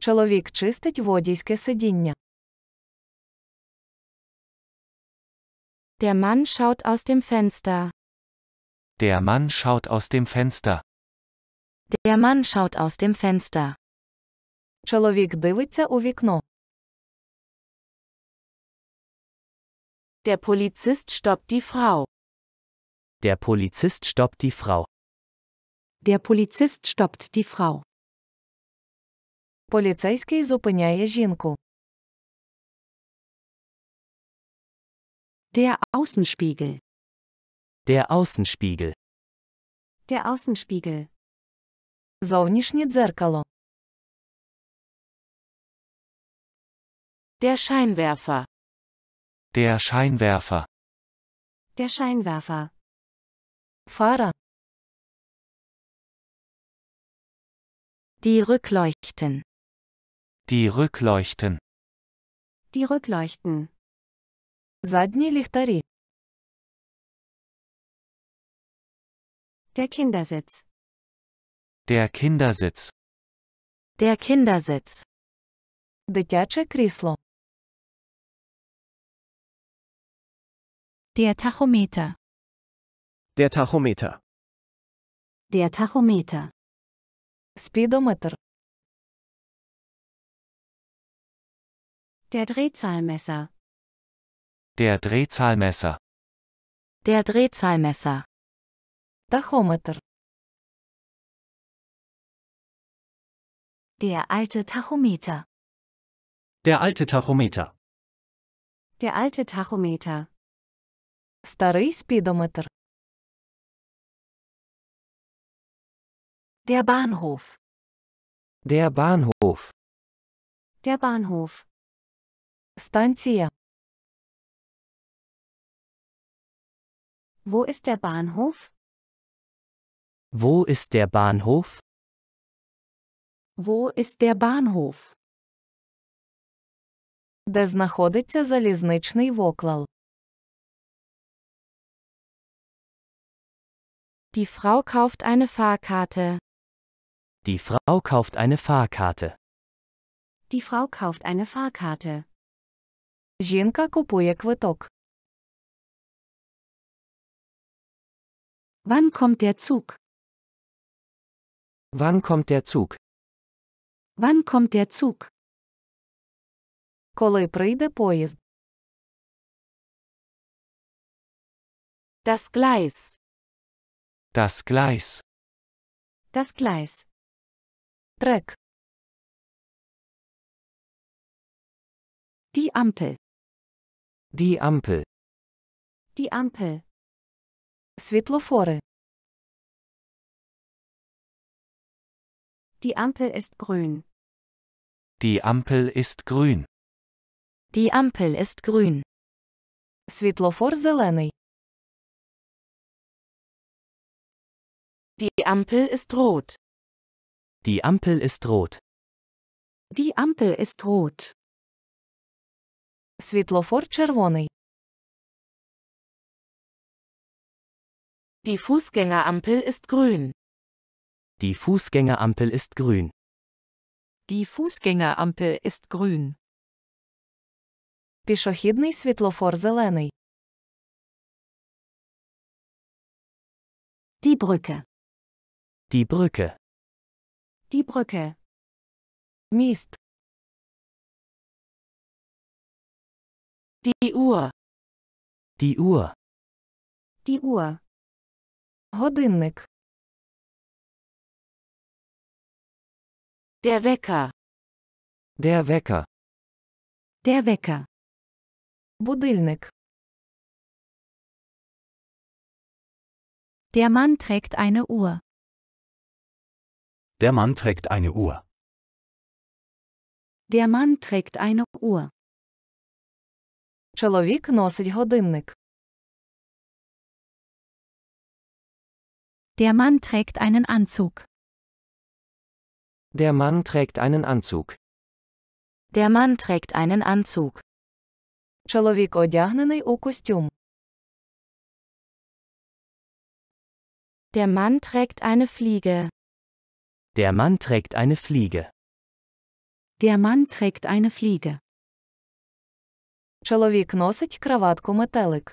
Чоловік чистить водійське сидіння. Der Mann schaut aus dem Fenster. Der Mann schaut aus dem Fenster. Der Mann schaut aus dem Fenster. Чоловік дивиться у вікно. Der Polizist stoppt die Frau. Der Polizist stoppt die Frau. Der Polizist stoppt die Frau. Поліцейський зупиняє жінку. Der Außenspiegel. Der Außenspiegel. Der Außenspiegel. Зовнішнє дзеркало. Der Scheinwerfer. Der Scheinwerfer. Der Scheinwerfer. Fahrer. Die Rückleuchten. Die Rückleuchten. Die Rückleuchten. Задні ліхтарі. Der Kindersitz. Der Kindersitz. Der Kindersitz. Дитяче крісло. Der Tachometer. Der Tachometer. Der Tachometer. Speedometer. Der Drehzahlmesser. Der Drehzahlmesser. Der Drehzahlmesser. Tachometer. Der alte Tachometer. Der alte Tachometer. Der alte Tachometer. Старий спідометр. Der Bahnhof. Der Bahnhof. Der Bahnhof. Станція. Wo ist der Bahnhof? Wo ist der Bahnhof? Wo ist der Bahnhof? Де знаходиться залізничний воклал? Die Frau kauft eine Fahrkarte. Die Frau kauft eine Fahrkarte. Die Frau kauft eine Fahrkarte. Жінка купує квиток. Wann kommt der Zug? Wann kommt der Zug? Wann kommt der Zug? Коли прийде поїзд? Das Gleis. Das Gleis. Das Gleis. Dreck. Die Ampel. Die Ampel. Die Ampel. Світлофори. Die Ampel ist grün. Die Ampel ist grün. Die Ampel ist grün. Світлофор зелений. Die Ampel ist rot. Die Ampel ist rot. Die Ampel ist rot. Світлофор червоний. Die Fußgängerampel ist grün. Die Fußgängerampel ist grün. Die Fußgängerampel ist grün. Пішохідний світлофор зелений. Die Brücke. Die Brücke. Die Brücke. Mist. Die Uhr. Die Uhr. Die Uhr. Годинник. Der Wecker. Der Wecker. Der Wecker. Budilnik. Der Mann trägt eine Uhr. Der Mann trägt eine Uhr. Der Mann trägt eine Uhr. Чоловік носить годинник. Der Mann trägt einen Anzug. Der Mann trägt einen Anzug. Der Mann trägt einen Anzug. Чоловік одягнений у костюм. Der Mann trägt eine Fliege. Der Mann trägt eine Fliege. Der Mann trägt eine Fliege. Чоловік носить краватку метелик.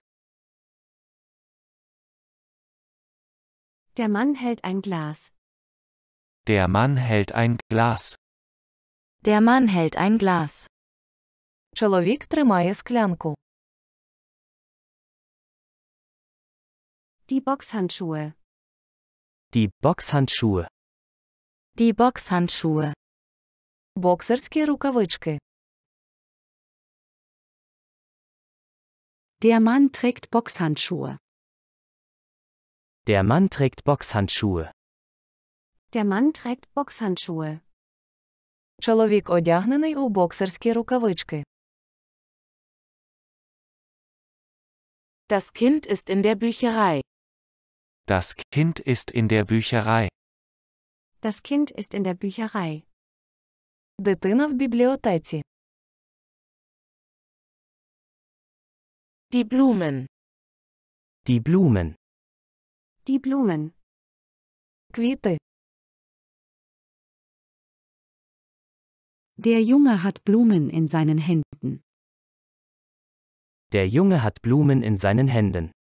Der Mann hält ein Glas. Der Mann hält ein Glas. Der Mann hält ein Glas. Чоловік тримає склянку. Die Boxhandschuhe. Die Boxhandschuhe. Die Boxhandschuhe. Боксерські рукавички. Der Mann trägt Boxhandschuhe. Der Mann trägt Boxhandschuhe. Der Mann trägt Boxhandschuhe. Чоловік одягнений у боксерські рукавички. Das Kind ist in der Bücherei. Das Kind ist in der Bücherei. Das Kind ist in der Bücherei. Дитина в бібліотеці. Die Blumen. Die Blumen. Die Blumen. Квіти. Der Junge hat Blumen in seinen Händen. Der Junge hat Blumen in seinen Händen.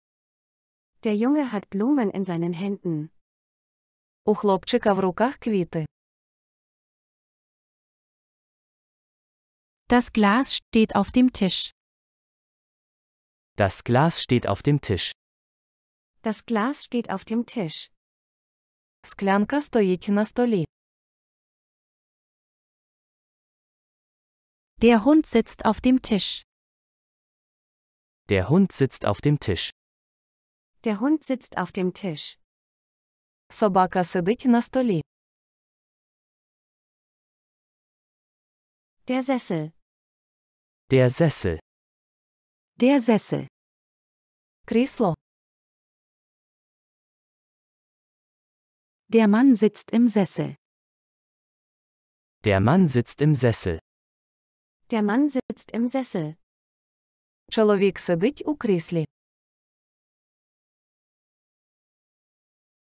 Der Junge hat Blumen in seinen Händen. У хлопчика в руках квіти. Das Glas steht auf dem Tisch. Das Glas steht auf dem Tisch. Das Glas steht auf dem Tisch. Склянка стоїть на столі. Der Hund sitzt auf dem Tisch. Der Hund sitzt auf dem Tisch. Der Hund sitzt auf dem Tisch. Собака сидить на столі. Der Sessel. Der Sessel. Der Sessel. Крісло. Der Mann sitzt im Sessel. Der Mann sitzt im Sessel. Der Mann sitzt im Sessel. Чоловік сидить у кріслі.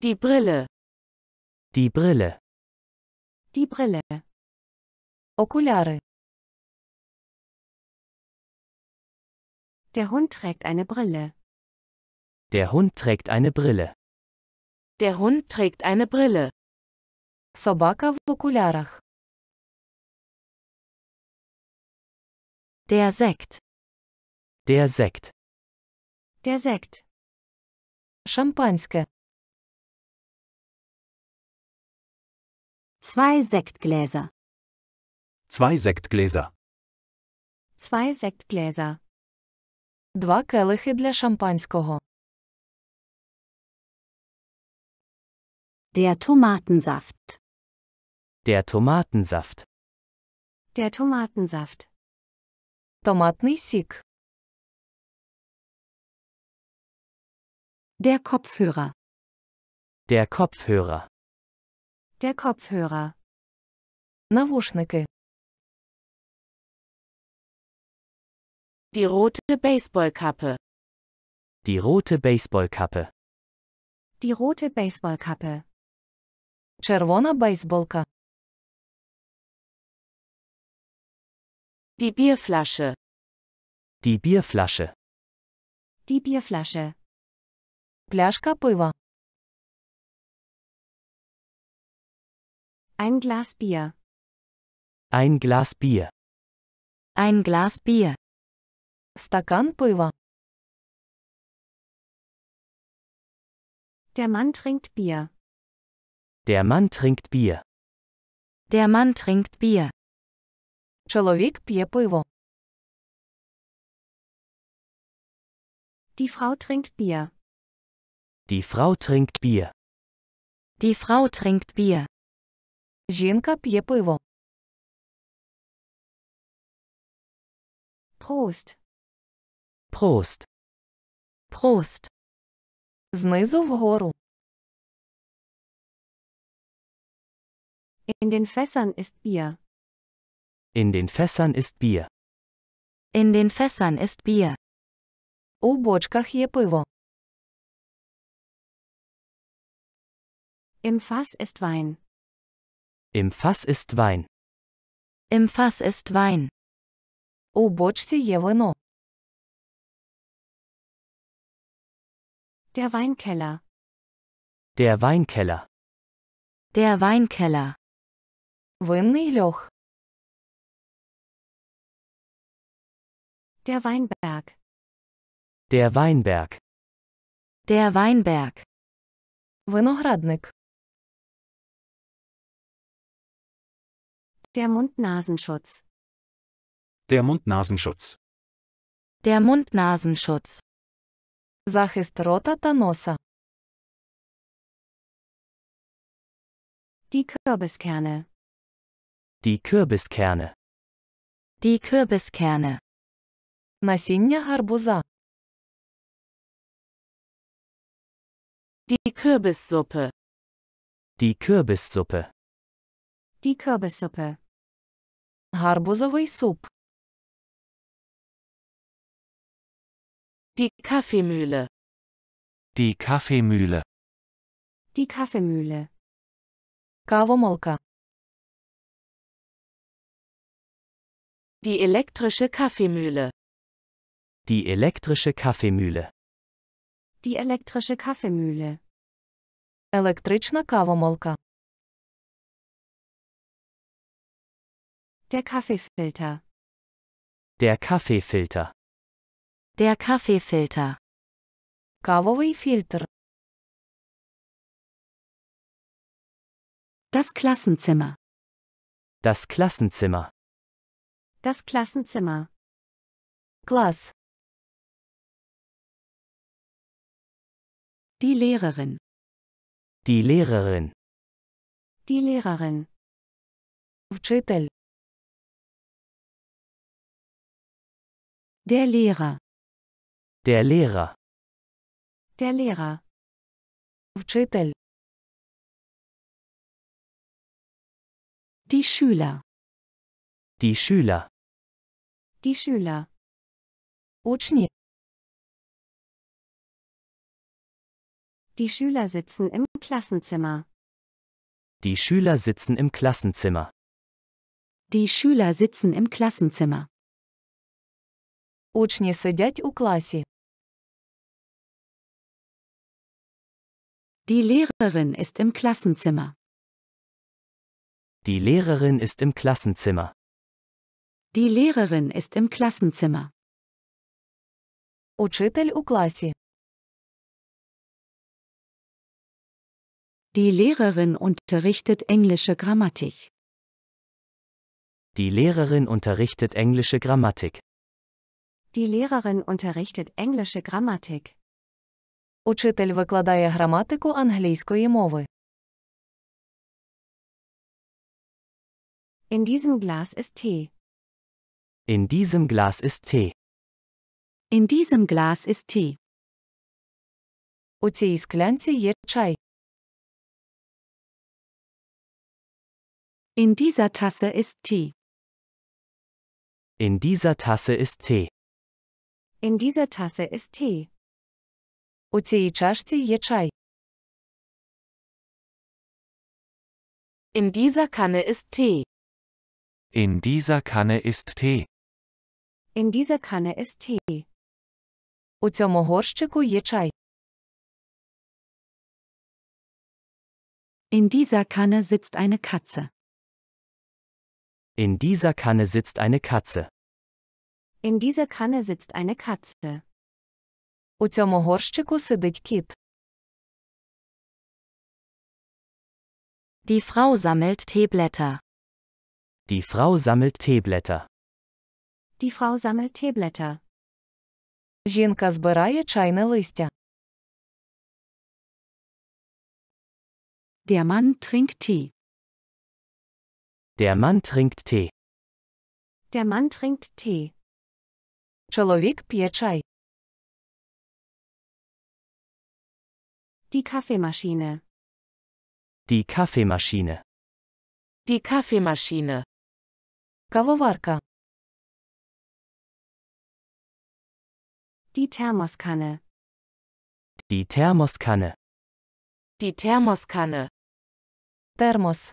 Die Brille. Die Brille. Die Brille. Окуляри. Der Hund trägt eine Brille. Der Hund trägt eine Brille. Der Hund trägt eine Brille. Собака в окулярах. Der Sekt. Der Sekt. Der Sekt. Шампанское. Zwei Sektgläser. Zwei Sektgläser. Zwei Sektgläser. Два келихи для шампанського. Der Tomatensaft. Der Tomatensaft. Der Tomatensaft. Томатный сик. Der Kopfhörer. Der Kopfhörer. Der Kopfhörer. Навушники. Die rote Baseballkappe. Die rote Baseballkappe. Die rote Baseballkappe. Червона бейсболка. Die Bierflasche. Die Bierflasche. Die Bierflasche. Пляшка пива. Ein Glas Bier. Ein Glas Bier. Ein Glas Bier. Стакан пива. Der Mann trinkt Bier. Der Mann trinkt Bier. Der Mann trinkt Bier. Чоловік п'є пиво. Die Frau trinkt Bier. Die Frau trinkt Bier. Die Frau trinkt Bier. Жінка п'є пиво. Prost. Prost. Prost. Знизу вгору. In den Fässern ist Bier. In den Fässern ist Bier. In den Fässern ist Bier. У бочках є пиво. Im Fass ist Wein. Im Fass ist Wein. Im Fass ist Wein. У бочці є вино. Der Weinkeller. Der Weinkeller. Der Weinkeller. Винний льох. Der Weinberg. Der Weinberg. Der Weinberg. Виноградник. Der Mund-Nasenschutz. Der Mund-Nasenschutz. Der Mund-Nasenschutz. Захист рота та носа. Die Kürbiskerne. Die Kürbiskerne. Die Kürbiskerne. Насіння гарбуза. Die Kürbissuppe. Die Kürbissuppe. Die Kürbissuppe. Гарбузовий суп. Die Kaffeemühle. Die Kaffeemühle. Die Kaffeemühle. Kavomolka. Die elektrische Kaffeemühle. Die elektrische Kaffeemühle. Die elektrische Kaffeemühle. Електрична кавомолка. Der Kaffeefilter. Der Kaffeefilter. Der Kaffeefilter. Кавовий Filter. Das Klassenzimmer. Das Klassenzimmer. Das Klassenzimmer. Class. Die Lehrerin. Die Lehrerin. Die Lehrerin. Вчитель. Der Lehrer. Der Lehrer. Der Lehrer. Вчитель. Die Schüler. Die Schüler. Die Schüler. Учні. Die Schüler sitzen im Klassenzimmer. Die Schüler sitzen im Klassenzimmer. Die Schüler sitzen im Klassenzimmer. Учні сидять у класі. Die Lehrerin ist im Klassenzimmer. Die Lehrerin ist im Klassenzimmer. Die Lehrerin ist im Klassenzimmer. Учитель у класі. Die Lehrerin unterrichtet englische Grammatik. Die Lehrerin unterrichtet englische Grammatik. Die Lehrerin unterrichtet englische Grammatik. Учитель викладає граматику англійської мови. In diesem Glas ist Tee. In diesem Glas ist Tee. In diesem Glas ist Tee. У цій склянці є чай. In dieser Tasse ist Tee. In dieser Tasse ist Tee. In dieser Tasse ist Tee. У цій чашці є чай. In dieser Kanne ist Tee. In dieser Kanne ist Tee. In dieser Kanne ist Tee. У цьому горщику є чай. In dieser Kanne sitzt eine Katze. In dieser Kanne sitzt eine Katze. In dieser Kanne sitzt eine Katze. У цьому горщику сидить кіт. Die Frau sammelt Teeblätter. Die Frau sammelt Teeblätter. Die Frau sammelt Teeblätter. Жінка збирає чайне листя. Der Mann trinkt Tee. Der Mann trinkt Tee. Der Mann trinkt Tee. Чоловік п'є чай. Die Kaffeemaschine. Die Kaffeemaschine. Die Kaffeemaschine. Кавоварка. Die Thermoskanne. Die Thermoskanne. Die Thermoskanne. Thermos.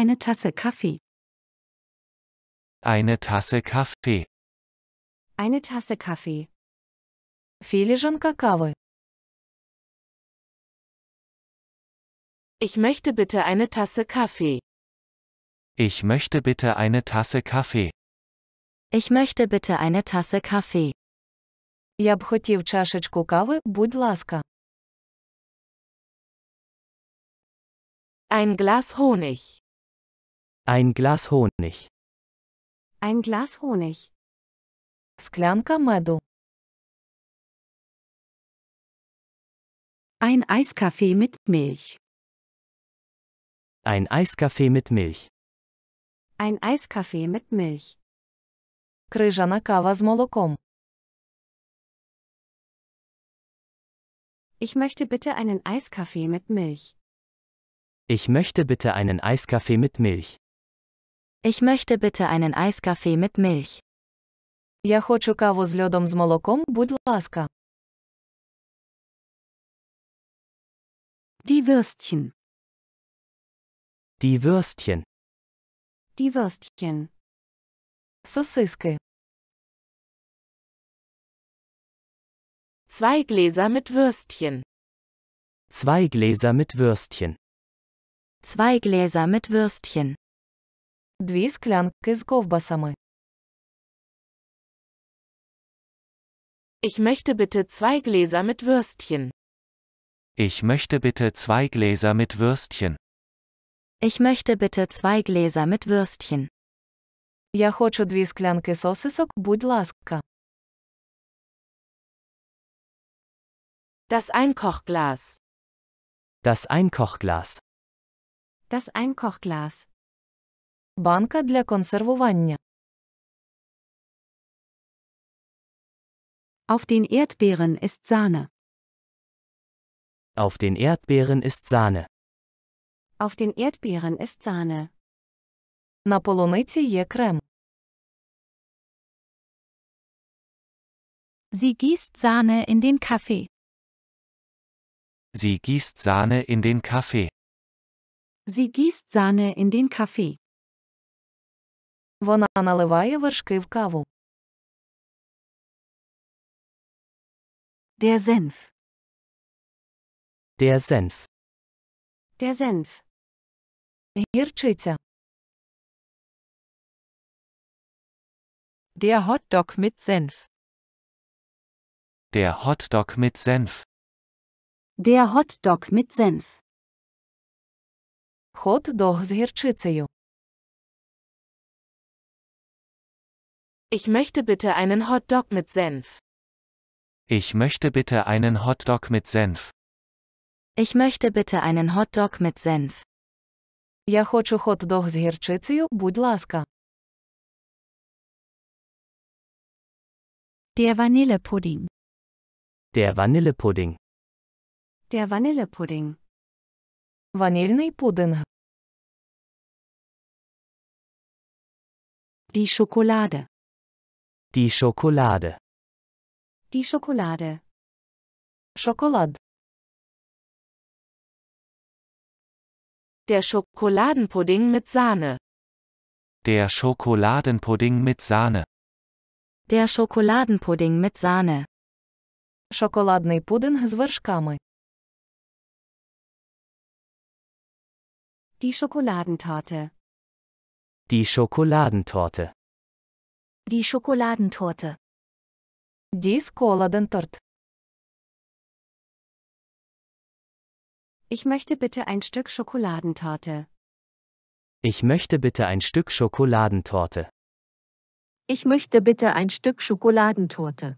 Eine Tasse Kaffee. Eine Tasse Kaffee. Eine Tasse Kaffee. Філіжанка кави. Ich möchte bitte eine Tasse Kaffee. Ich möchte bitte eine Tasse Kaffee. Ich möchte bitte eine Tasse Kaffee. Я б хотів чашечку кави, будь ласка. Ein Glas Honig. Ein Glas Honig. Ein Glas Honig. Склянка меду. Ein Eiskaffee mit Milch. Ein Eiskaffee mit Milch. Ein Eiskaffee mit Milch. Крижана кава з молоком. Ich möchte bitte einen Eiskaffee mit Milch. Ich möchte bitte einen Eiskaffee mit Milch. Ich möchte bitte einen Eiskaffee mit Milch. Я хочу каву з льодом з молоком, будь ласка. Die Würstchen. Die Würstchen. Die Würstchen. Сосиски. Zwei Gläser mit Würstchen. Zwei Gläser mit Würstchen. Zwei Gläser mit Würstchen. Дві склянки з ковбасами. Ich möchte bitte zwei Gläser mit Würstchen. Ich möchte bitte zwei Gläser mit Würstchen. Ich möchte bitte zwei Gläser mit Würstchen. Я хочу дві склянки сосисок, будь ласка. Das Einkochglas. Das Einkochglas. Das Einkochglas банка для консервування. Auf den Erdbeeren ist Sahne. Auf den Erdbeeren ist Sahne. Auf den Erdbeeren ist Sahne. На полуниці є крем. Sie gießt Sahne in den Kaffee. Sie gießt Sahne in den Kaffee. Sie gießt Sahne in den Kaffee. Вона наливає вершки в каву. Der Senf. Der Senf. Der Senf. Гірчиця. Der Hotdog mit Senf. Der Hotdog mit Senf. Der Hotdog mit Senf. Хот-дог з гірчицею. Ich möchte bitte einen Hotdog mit Senf. Ich möchte bitte einen Hotdog mit Senf. Ich möchte bitte einen Hotdog mit Senf. Я хочу хот-дог з гірчицею, будь ласка. Der Vanillepudding. Der Vanillepudding. Der Vanillepudding. Ванільний пудинг. Die Schokolade. Die Schokolade. Die Schokolade. Schokolad. Der Schokoladenpudding mit Sahne. Der Schokoladenpudding mit Sahne. Der Schokoladenpudding mit Sahne. Шоколадний пудинг з вершками. Die Schokoladentorte. Die Schokoladentorte. Die Schokoladentorte. Die Skoladentort. Ich möchte bitte ein Stück Schokoladentorte. Ich möchte bitte ein Stück Schokoladentorte. Ich möchte bitte ein Stück Schokoladentorte.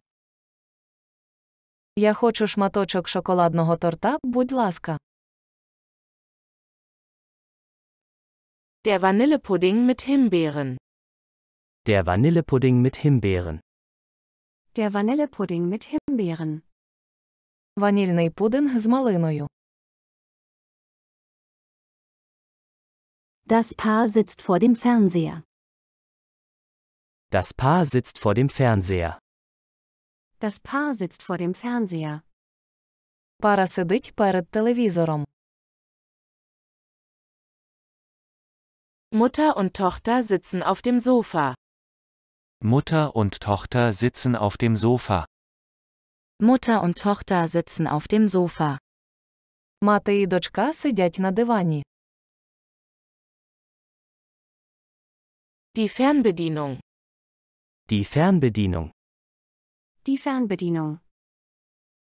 Я хочу шматочок шоколадного торта, будь ласка. Der Vanillepudding mit Himbeeren. Der Vanillepudding mit Himbeeren. Der Vanillepudding mit Himbeeren. Ванільний пудинг з малиною. Das Paar sitzt vor dem Fernseher. Das Paar sitzt vor dem Fernseher. Das Paar sitzt vor dem Fernseher. Пара сидить перед телевізором. Mutter und Tochter sitzen auf dem Sofa. Mutter und Tochter sitzen auf dem Sofa. Mutter und Tochter sitzen auf dem Sofa. Мати і дочка сидять на дивані. Die Fernbedienung. Die Fernbedienung. Die Fernbedienung.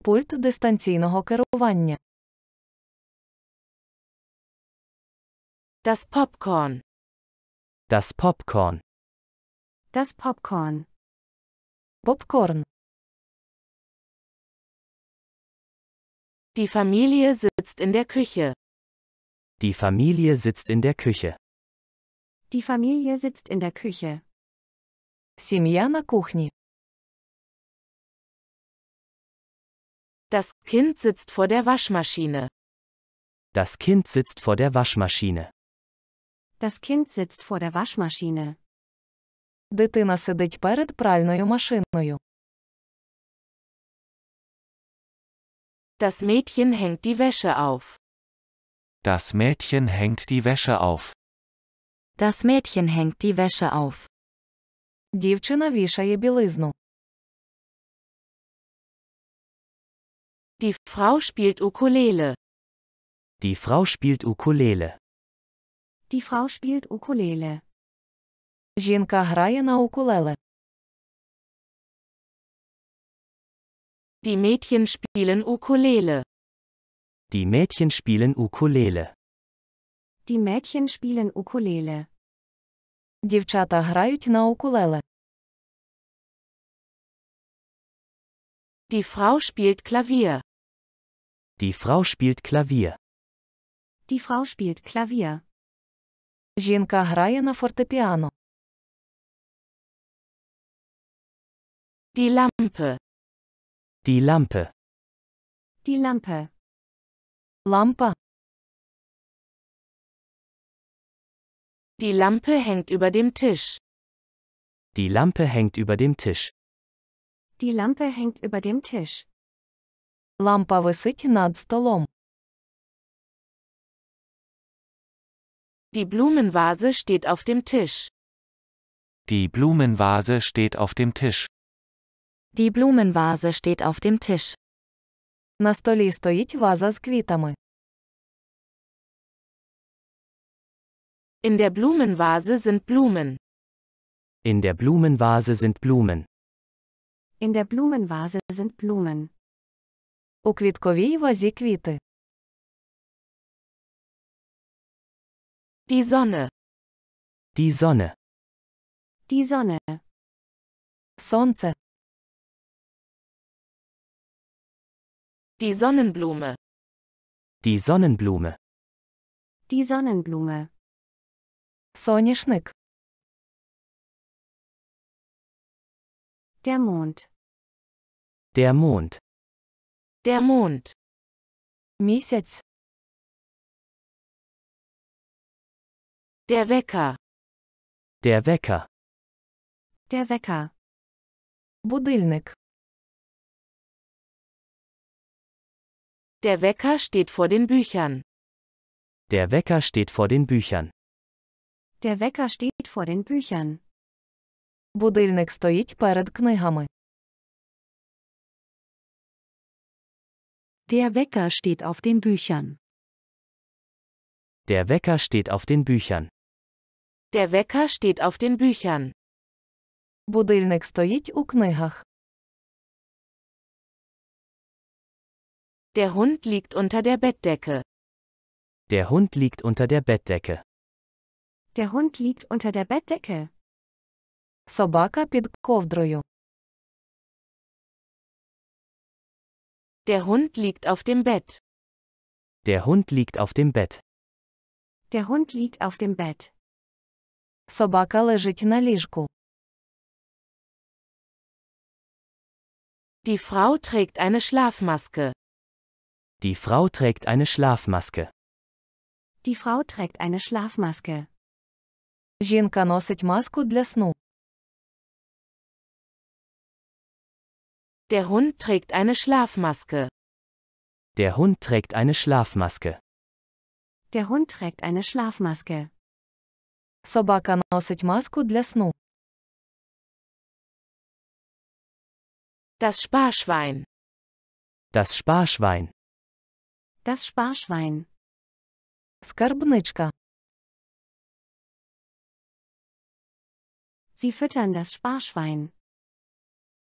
Пульт дистанційного керування. Das Popcorn. Das Popcorn. Das Popcorn. Popcorn. Die Familie sitzt in der Küche. Die Familie sitzt in der Küche. Die Familie sitzt in der Küche. Семья на кухне. Das Kind sitzt vor der Waschmaschine. Das Kind sitzt vor der Waschmaschine. Das Kind sitzt vor der Waschmaschine. Дитина сидить перед пральною машиною. Das Mädchen hängt die Wäsche auf. Das Mädchen hängt die Wäsche auf. Das Mädchen hängt die Wäsche auf. Дівчина вішає білизну. Die Frau spielt Ukulele. Die Frau spielt Ukulele. Die Frau spielt Ukulele. Жінка грає на укулеле. Die Mädchen spielen Ukulele. Die Mädchen spielen Ukulele. Die Mädchen spielen Ukulele. Дівчата грають на укулеле. Die Frau spielt Klavier. Die Frau spielt Klavier. Die Frau spielt Klavier. Жінка грає на фортепіано. Die Lampe. Die Lampe. Die Lampe. Lampe. Die Lampe hängt über dem Tisch. Die Lampe hängt über dem Tisch. Die Lampe hängt über dem Tisch. Лампа висить над столом. Die Blumenvase steht auf dem Tisch. Die Blumenvase steht auf dem Tisch. Die Blumenvase steht auf dem Tisch. На столі стоїть ваза з квітами. In der Blumenvase sind Blumen. In der Blumenvase sind Blumen. In der Blumenvase sind Blumen. У квітковій вазі квіти. Die Sonne. Die Sonne. Die Sonne. Сонце. Die Sonnenblume. Die Sonnenblume. Die Sonnenblume. Соняшник. Der Mond. Der Mond. Der Mond. Місяць. Der Wecker. Der Wecker. Der Wecker. Будильник. Der Wecker steht vor den Büchern. Der Wecker steht vor den Büchern. Der Wecker steht vor den Büchern. Будильник стоїть перед книгами. Der Wecker steht auf den Büchern. Der Wecker steht auf den Büchern. Der Wecker steht auf den Büchern. Будильник стоїть у книгах. Der Hund liegt unter der Bettdecke. Der Hund liegt unter der Bettdecke. Der Hund liegt unter der Bettdecke. Собака під ковдрою. Der Hund liegt auf dem Bett. Der Hund liegt auf dem Bett. Der Hund liegt auf dem Bett. Собака лежить на ліжку. Die Frau trägt eine Schlafmaske. Die Frau trägt eine Schlafmaske. Die Frau trägt eine Schlafmaske. Жінка носить маску для сну. Der Hund trägt eine Schlafmaske. Der Hund trägt eine Schlafmaske. Der Hund trägt eine Schlafmaske. Собака носить маску для сну. Das Sparschwein. Das Sparschwein. Das Sparschwein. Skarbnitschka. Sie füttern das Sparschwein.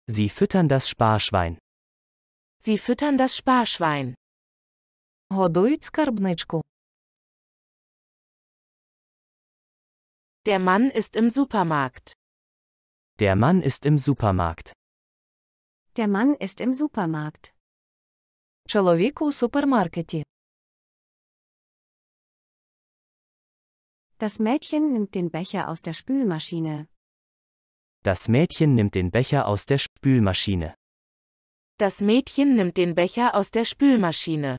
Sie füttern das Sparschwein. Sie füttern das Sparschwein. Годують скарбничку. Der Mann ist im Supermarkt. Der Mann ist im Supermarkt. Der Mann ist im Supermarkt. Чоловік у супермаркеті. Das Mädchen nimmt den Becher aus der Spülmaschine. Das Mädchen nimmt den Becher aus der Spülmaschine. Das Mädchen nimmt den Becher aus der Spülmaschine.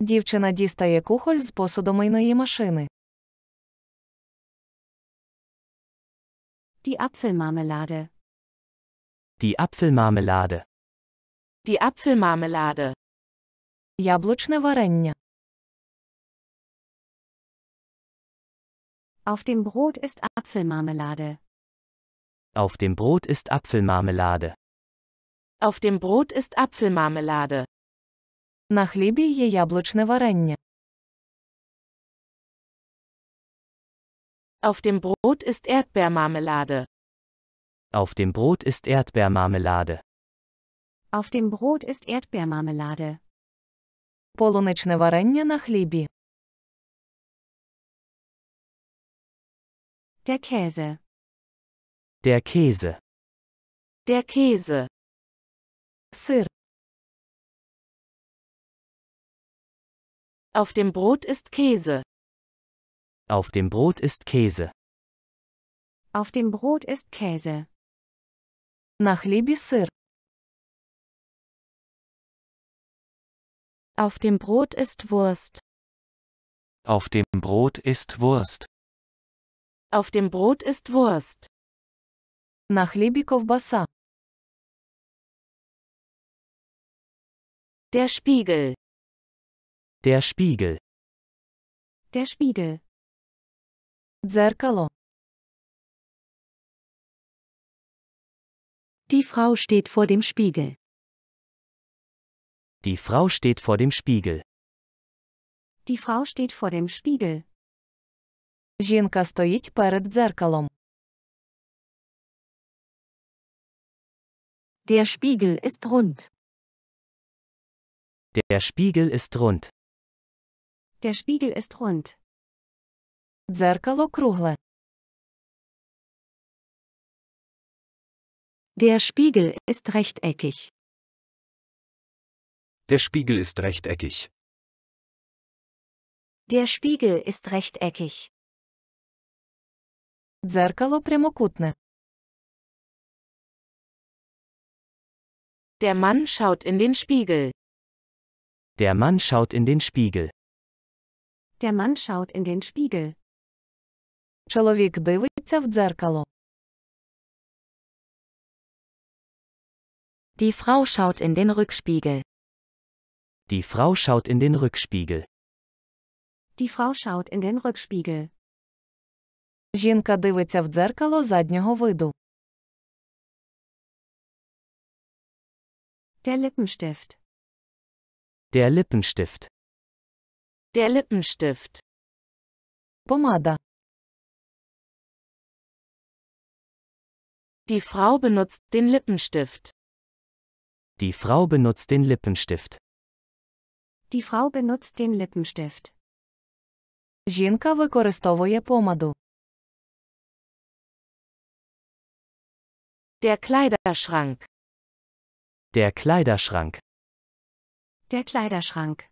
Дівчина дістає кухоль з посудомийної машини. Die Apfelmarmelade. Die Apfelmarmelade. Die Apfelmarmelade. Яблучне варення. Auf dem Brot ist Apfelmarmelade. Auf dem Brot ist Apfelmarmelade. Auf dem Brot ist Apfelmarmelade. На хлібі є яблучне варення. Auf dem Brot ist Erdbeermarmelade. Auf dem Brot ist Erdbeermarmelade. Auf dem Brot ist Erdbeermarmelade. Полуничне варення на хлібі. Der Käse. Der Käse. Der Käse. Sir. Auf dem Brot ist Käse. Auf dem Brot ist Käse. Auf dem Brot ist Käse. На хлібі сир. Auf dem Brot ist Wurst. Auf dem Brot ist Wurst. Auf dem Brot ist Wurst. На хлібі ковбаса. Der Spiegel. Der Spiegel. Der Spiegel. Дзеркало. Die Frau steht vor dem Spiegel. Die Frau steht vor dem Spiegel. Die Frau steht vor dem Spiegel. Жінка стоїть перед дзеркалом. Der Spiegel ist rund. Der Spiegel ist rund. Der Spiegel ist rund. Дзеркало кругле. Der Spiegel ist rechteckig. Der Spiegel ist rechteckig. Der Spiegel ist rechteckig. Дзеркало прямокутне. Der Mann schaut in den Spiegel. Der Mann schaut in den Spiegel. Der Mann schaut in den Spiegel. Чоловік дивиться в дзеркало. Die Frau schaut in den Rückspiegel. Die Frau schaut in den Rückspiegel. Die Frau schaut in den Rückspiegel. Жінка дивиться в дзеркало заднього виду. Der Lippenstift. Der Lippenstift. Der Lippenstift. Помада. Die Frau benutzt den Lippenstift. Die Frau benutzt den Lippenstift. Die Frau benutzt den Lippenstift. Жінка використовує помаду. Der Kleiderschrank. Der Kleiderschrank. Der Kleiderschrank.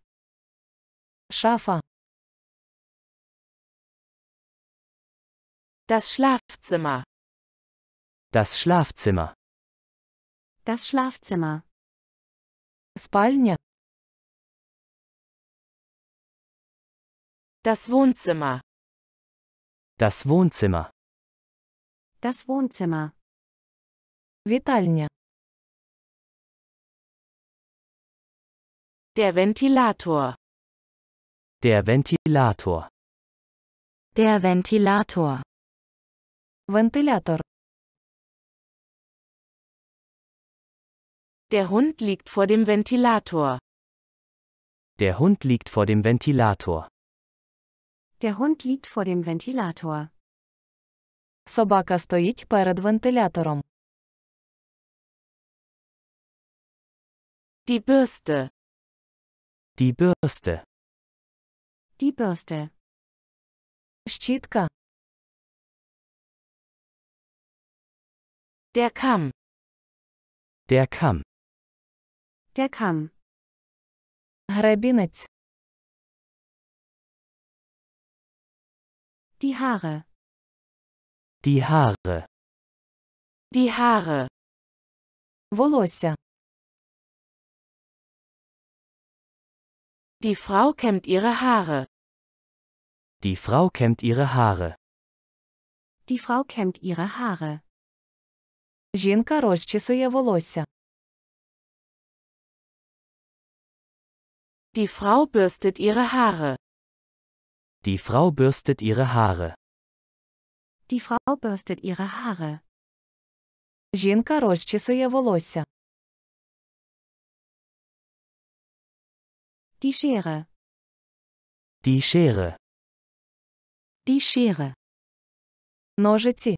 Schafa. Das Schlafzimmer. Das Schlafzimmer. Das Schlafzimmer. Спальня. Das Wohnzimmer. Das Wohnzimmer. Das Wohnzimmer. Вітальня. Der Ventilator. Der Ventilator. Der Ventilator. Ventilator. Der Hund liegt vor dem Ventilator. Der Hund liegt vor dem Ventilator. Der Hund liegt vor dem Ventilator. Собака стоїть перед вентилятором. Die Bürste. Die Bürste. Die Bürste. Щітка. Der Kamm. Der Kamm. Der Kamm. Гребінець. Die Haare. Die Haare. Die Haare. Волосся. Die Frau kämmt ihre Haare. Die Frau kämmt ihre Haare. Die Frau kämmt ihre Haare. Жінка розчісує волосся. Die Frau bürstet ihre Haare. Die Frau bürstet ihre Haare. Die Frau bürstet ihre Haare. Жінка розчісує волосся. Die Schere. Die Schere. Die Schere. Ножиці.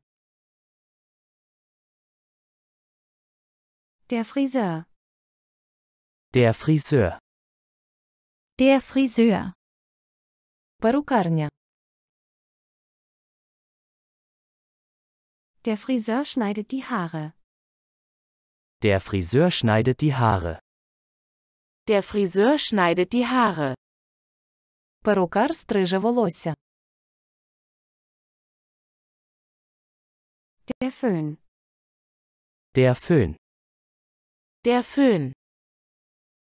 Der Friseur. Der Friseur. Der Friseur. Perukárня. Der Friseur schneidet die Haare. Der Friseur schneidet die Haare. Der Friseur schneidet die Haare. Перукар стриже волосся. Der Föhn. Der Föhn. Der Föhn.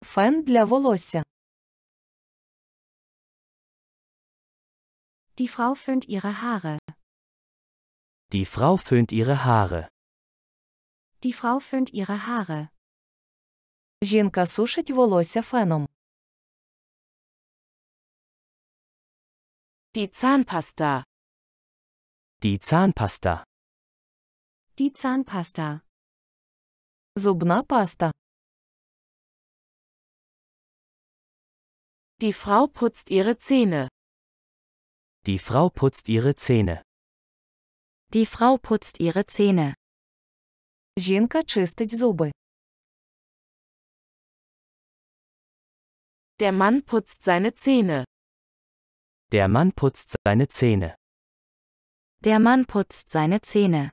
Фен для волосся. Die Frau föhnt ihre Haare. Die Frau föhnt ihre Haare. Die Frau föhnt ihre Haare. Жінка сушить волосся феном. Die Zahnpasta. Die Zahnpasta. Die Zahnpasta. Зубна паста. Die Frau putzt ihre Zähne. Die Frau putzt ihre Zähne. Die Frau putzt ihre Zähne. Жінка чистить зуби. Der Mann putzt seine Zähne. Der Mann putzt seine Zähne. Der Mann putzt seine Zähne.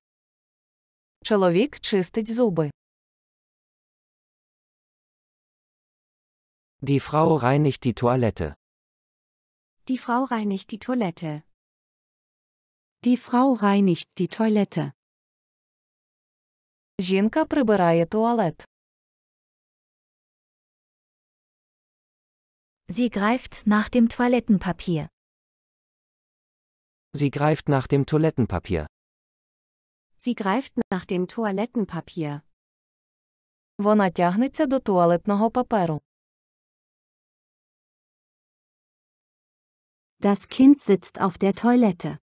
Чоловік чистить зуби. Die Frau reinigt die Toilette. Die Frau reinigt die Toilette. Die Frau reinigt die Toilette. Жінка прибирає туалет. Sie greift nach dem Toilettenpapier. Sie greift nach dem Toilettenpapier. Sie greift nach dem Toilettenpapier. Вона тягнеться до туалетного паперу. Das Kind sitzt auf der Toilette.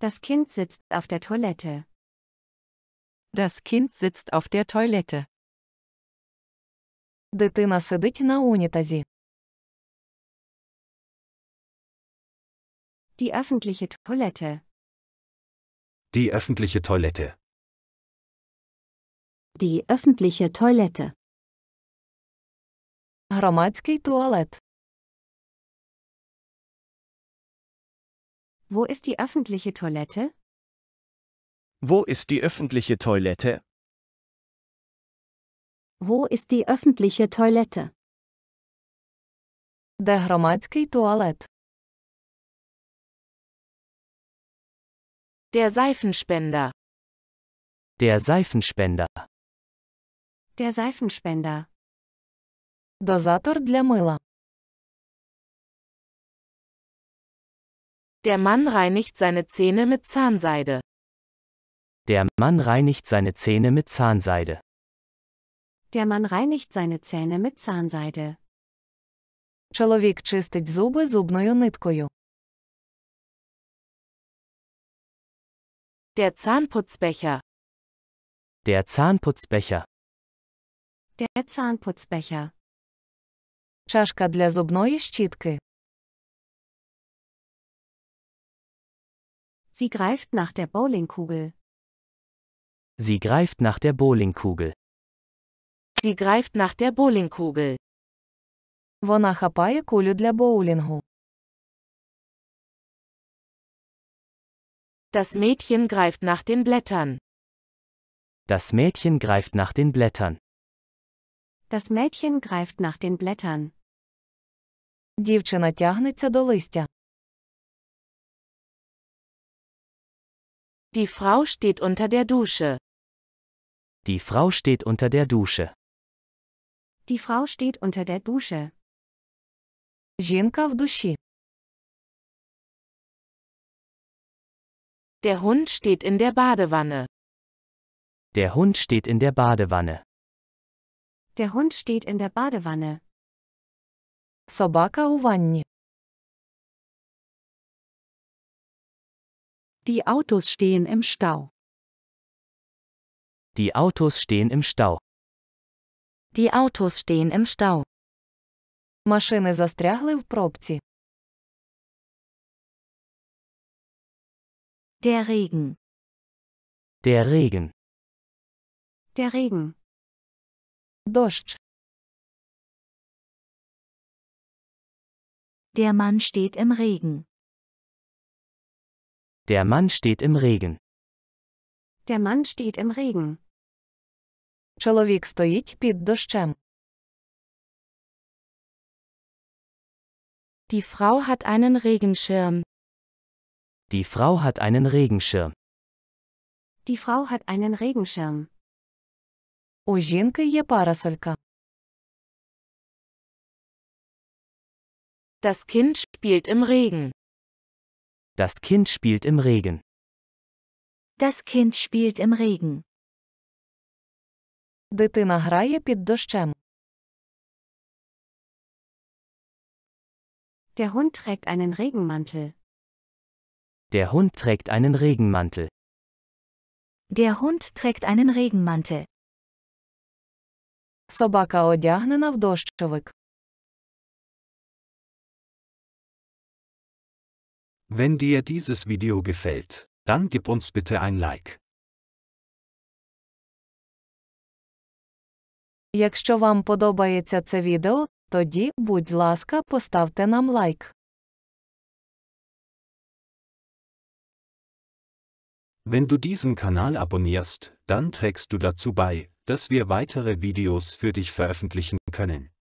Das Kind sitzt auf der Toilette. Das Kind sitzt auf der Toilette. Дитина сидить на унітазі. Die öffentliche Toilette. Die öffentliche Toilette. Die öffentliche Toilette. Громадський туалет. Wo ist die öffentliche Toilette? Wo ist die öffentliche Toilette? Wo ist die öffentliche Toilette? Der громадський туалет? Der Seifenspender. Der Seifenspender. Der Seifenspender. Дозатор для мила. Der Mann reinigt seine Zähne mit Zahnseide. Der Mann reinigt seine Zähne mit Zahnseide. Der Mann reinigt seine Zähne mit Zahnseide. Чоловік чистить зуби зубною ниткою. Der Zahnputzbecher. Der Zahnputzbecher. Der Zahnputzbecher. Чашка для зубної щітки. Sie greift nach der Bowlingkugel. Sie greift nach der Bowlingkugel. Sie greift nach der Bowlingkugel. Вона хапає кулю для боулінгу. Das Mädchen greift nach den Blättern. Das Mädchen greift nach den Blättern. Das Mädchen greift nach den Blättern. Дівчина тягнеться до листя. Die Frau steht unter der Dusche. Die Frau steht unter der Dusche. Die Frau steht unter der Dusche. Жінка в душі. Der Hund steht in der Badewanne. Der Hund steht in der Badewanne. Der Hund steht in der Badewanne. Собака у ванні. Die Autos stehen im Stau. Die Autos stehen im Stau. Die Autos stehen im Stau. Maschine застрягли в пробці. Der Regen. Der Regen. Der Regen. Дощ. Der Mann steht im Regen. Der Mann steht im Regen. Der Mann steht im Regen. Чоловік стоїть під дощем. Die Frau hat einen Regenschirm. Die Frau hat einen Regenschirm. Die Frau hat einen Regenschirm. У жінки є парасолька. Das Kind spielt im Regen. Das Kind spielt im Regen. Das Kind spielt im Regen. Дитина грає під дощем. Der Hund trägt einen Regenmantel. Der Hund trägt einen Regenmantel. Der Hund trägt einen Regenmantel. Собака одягнена в дощовик. Wenn dir dieses Video gefällt, dann gib uns bitte ein Like. Якщо вам подобається це відео, тоді, будь ласка, поставте нам лайк. Wenn du diesen Kanal abonnierst, dann trägst du dazu bei, dass wir weitere Videos für dich veröffentlichen können.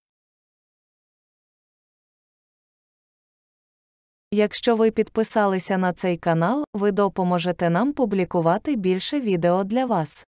Якщо ви підписалися на цей канал, ви допоможете нам публікувати більше відео для вас.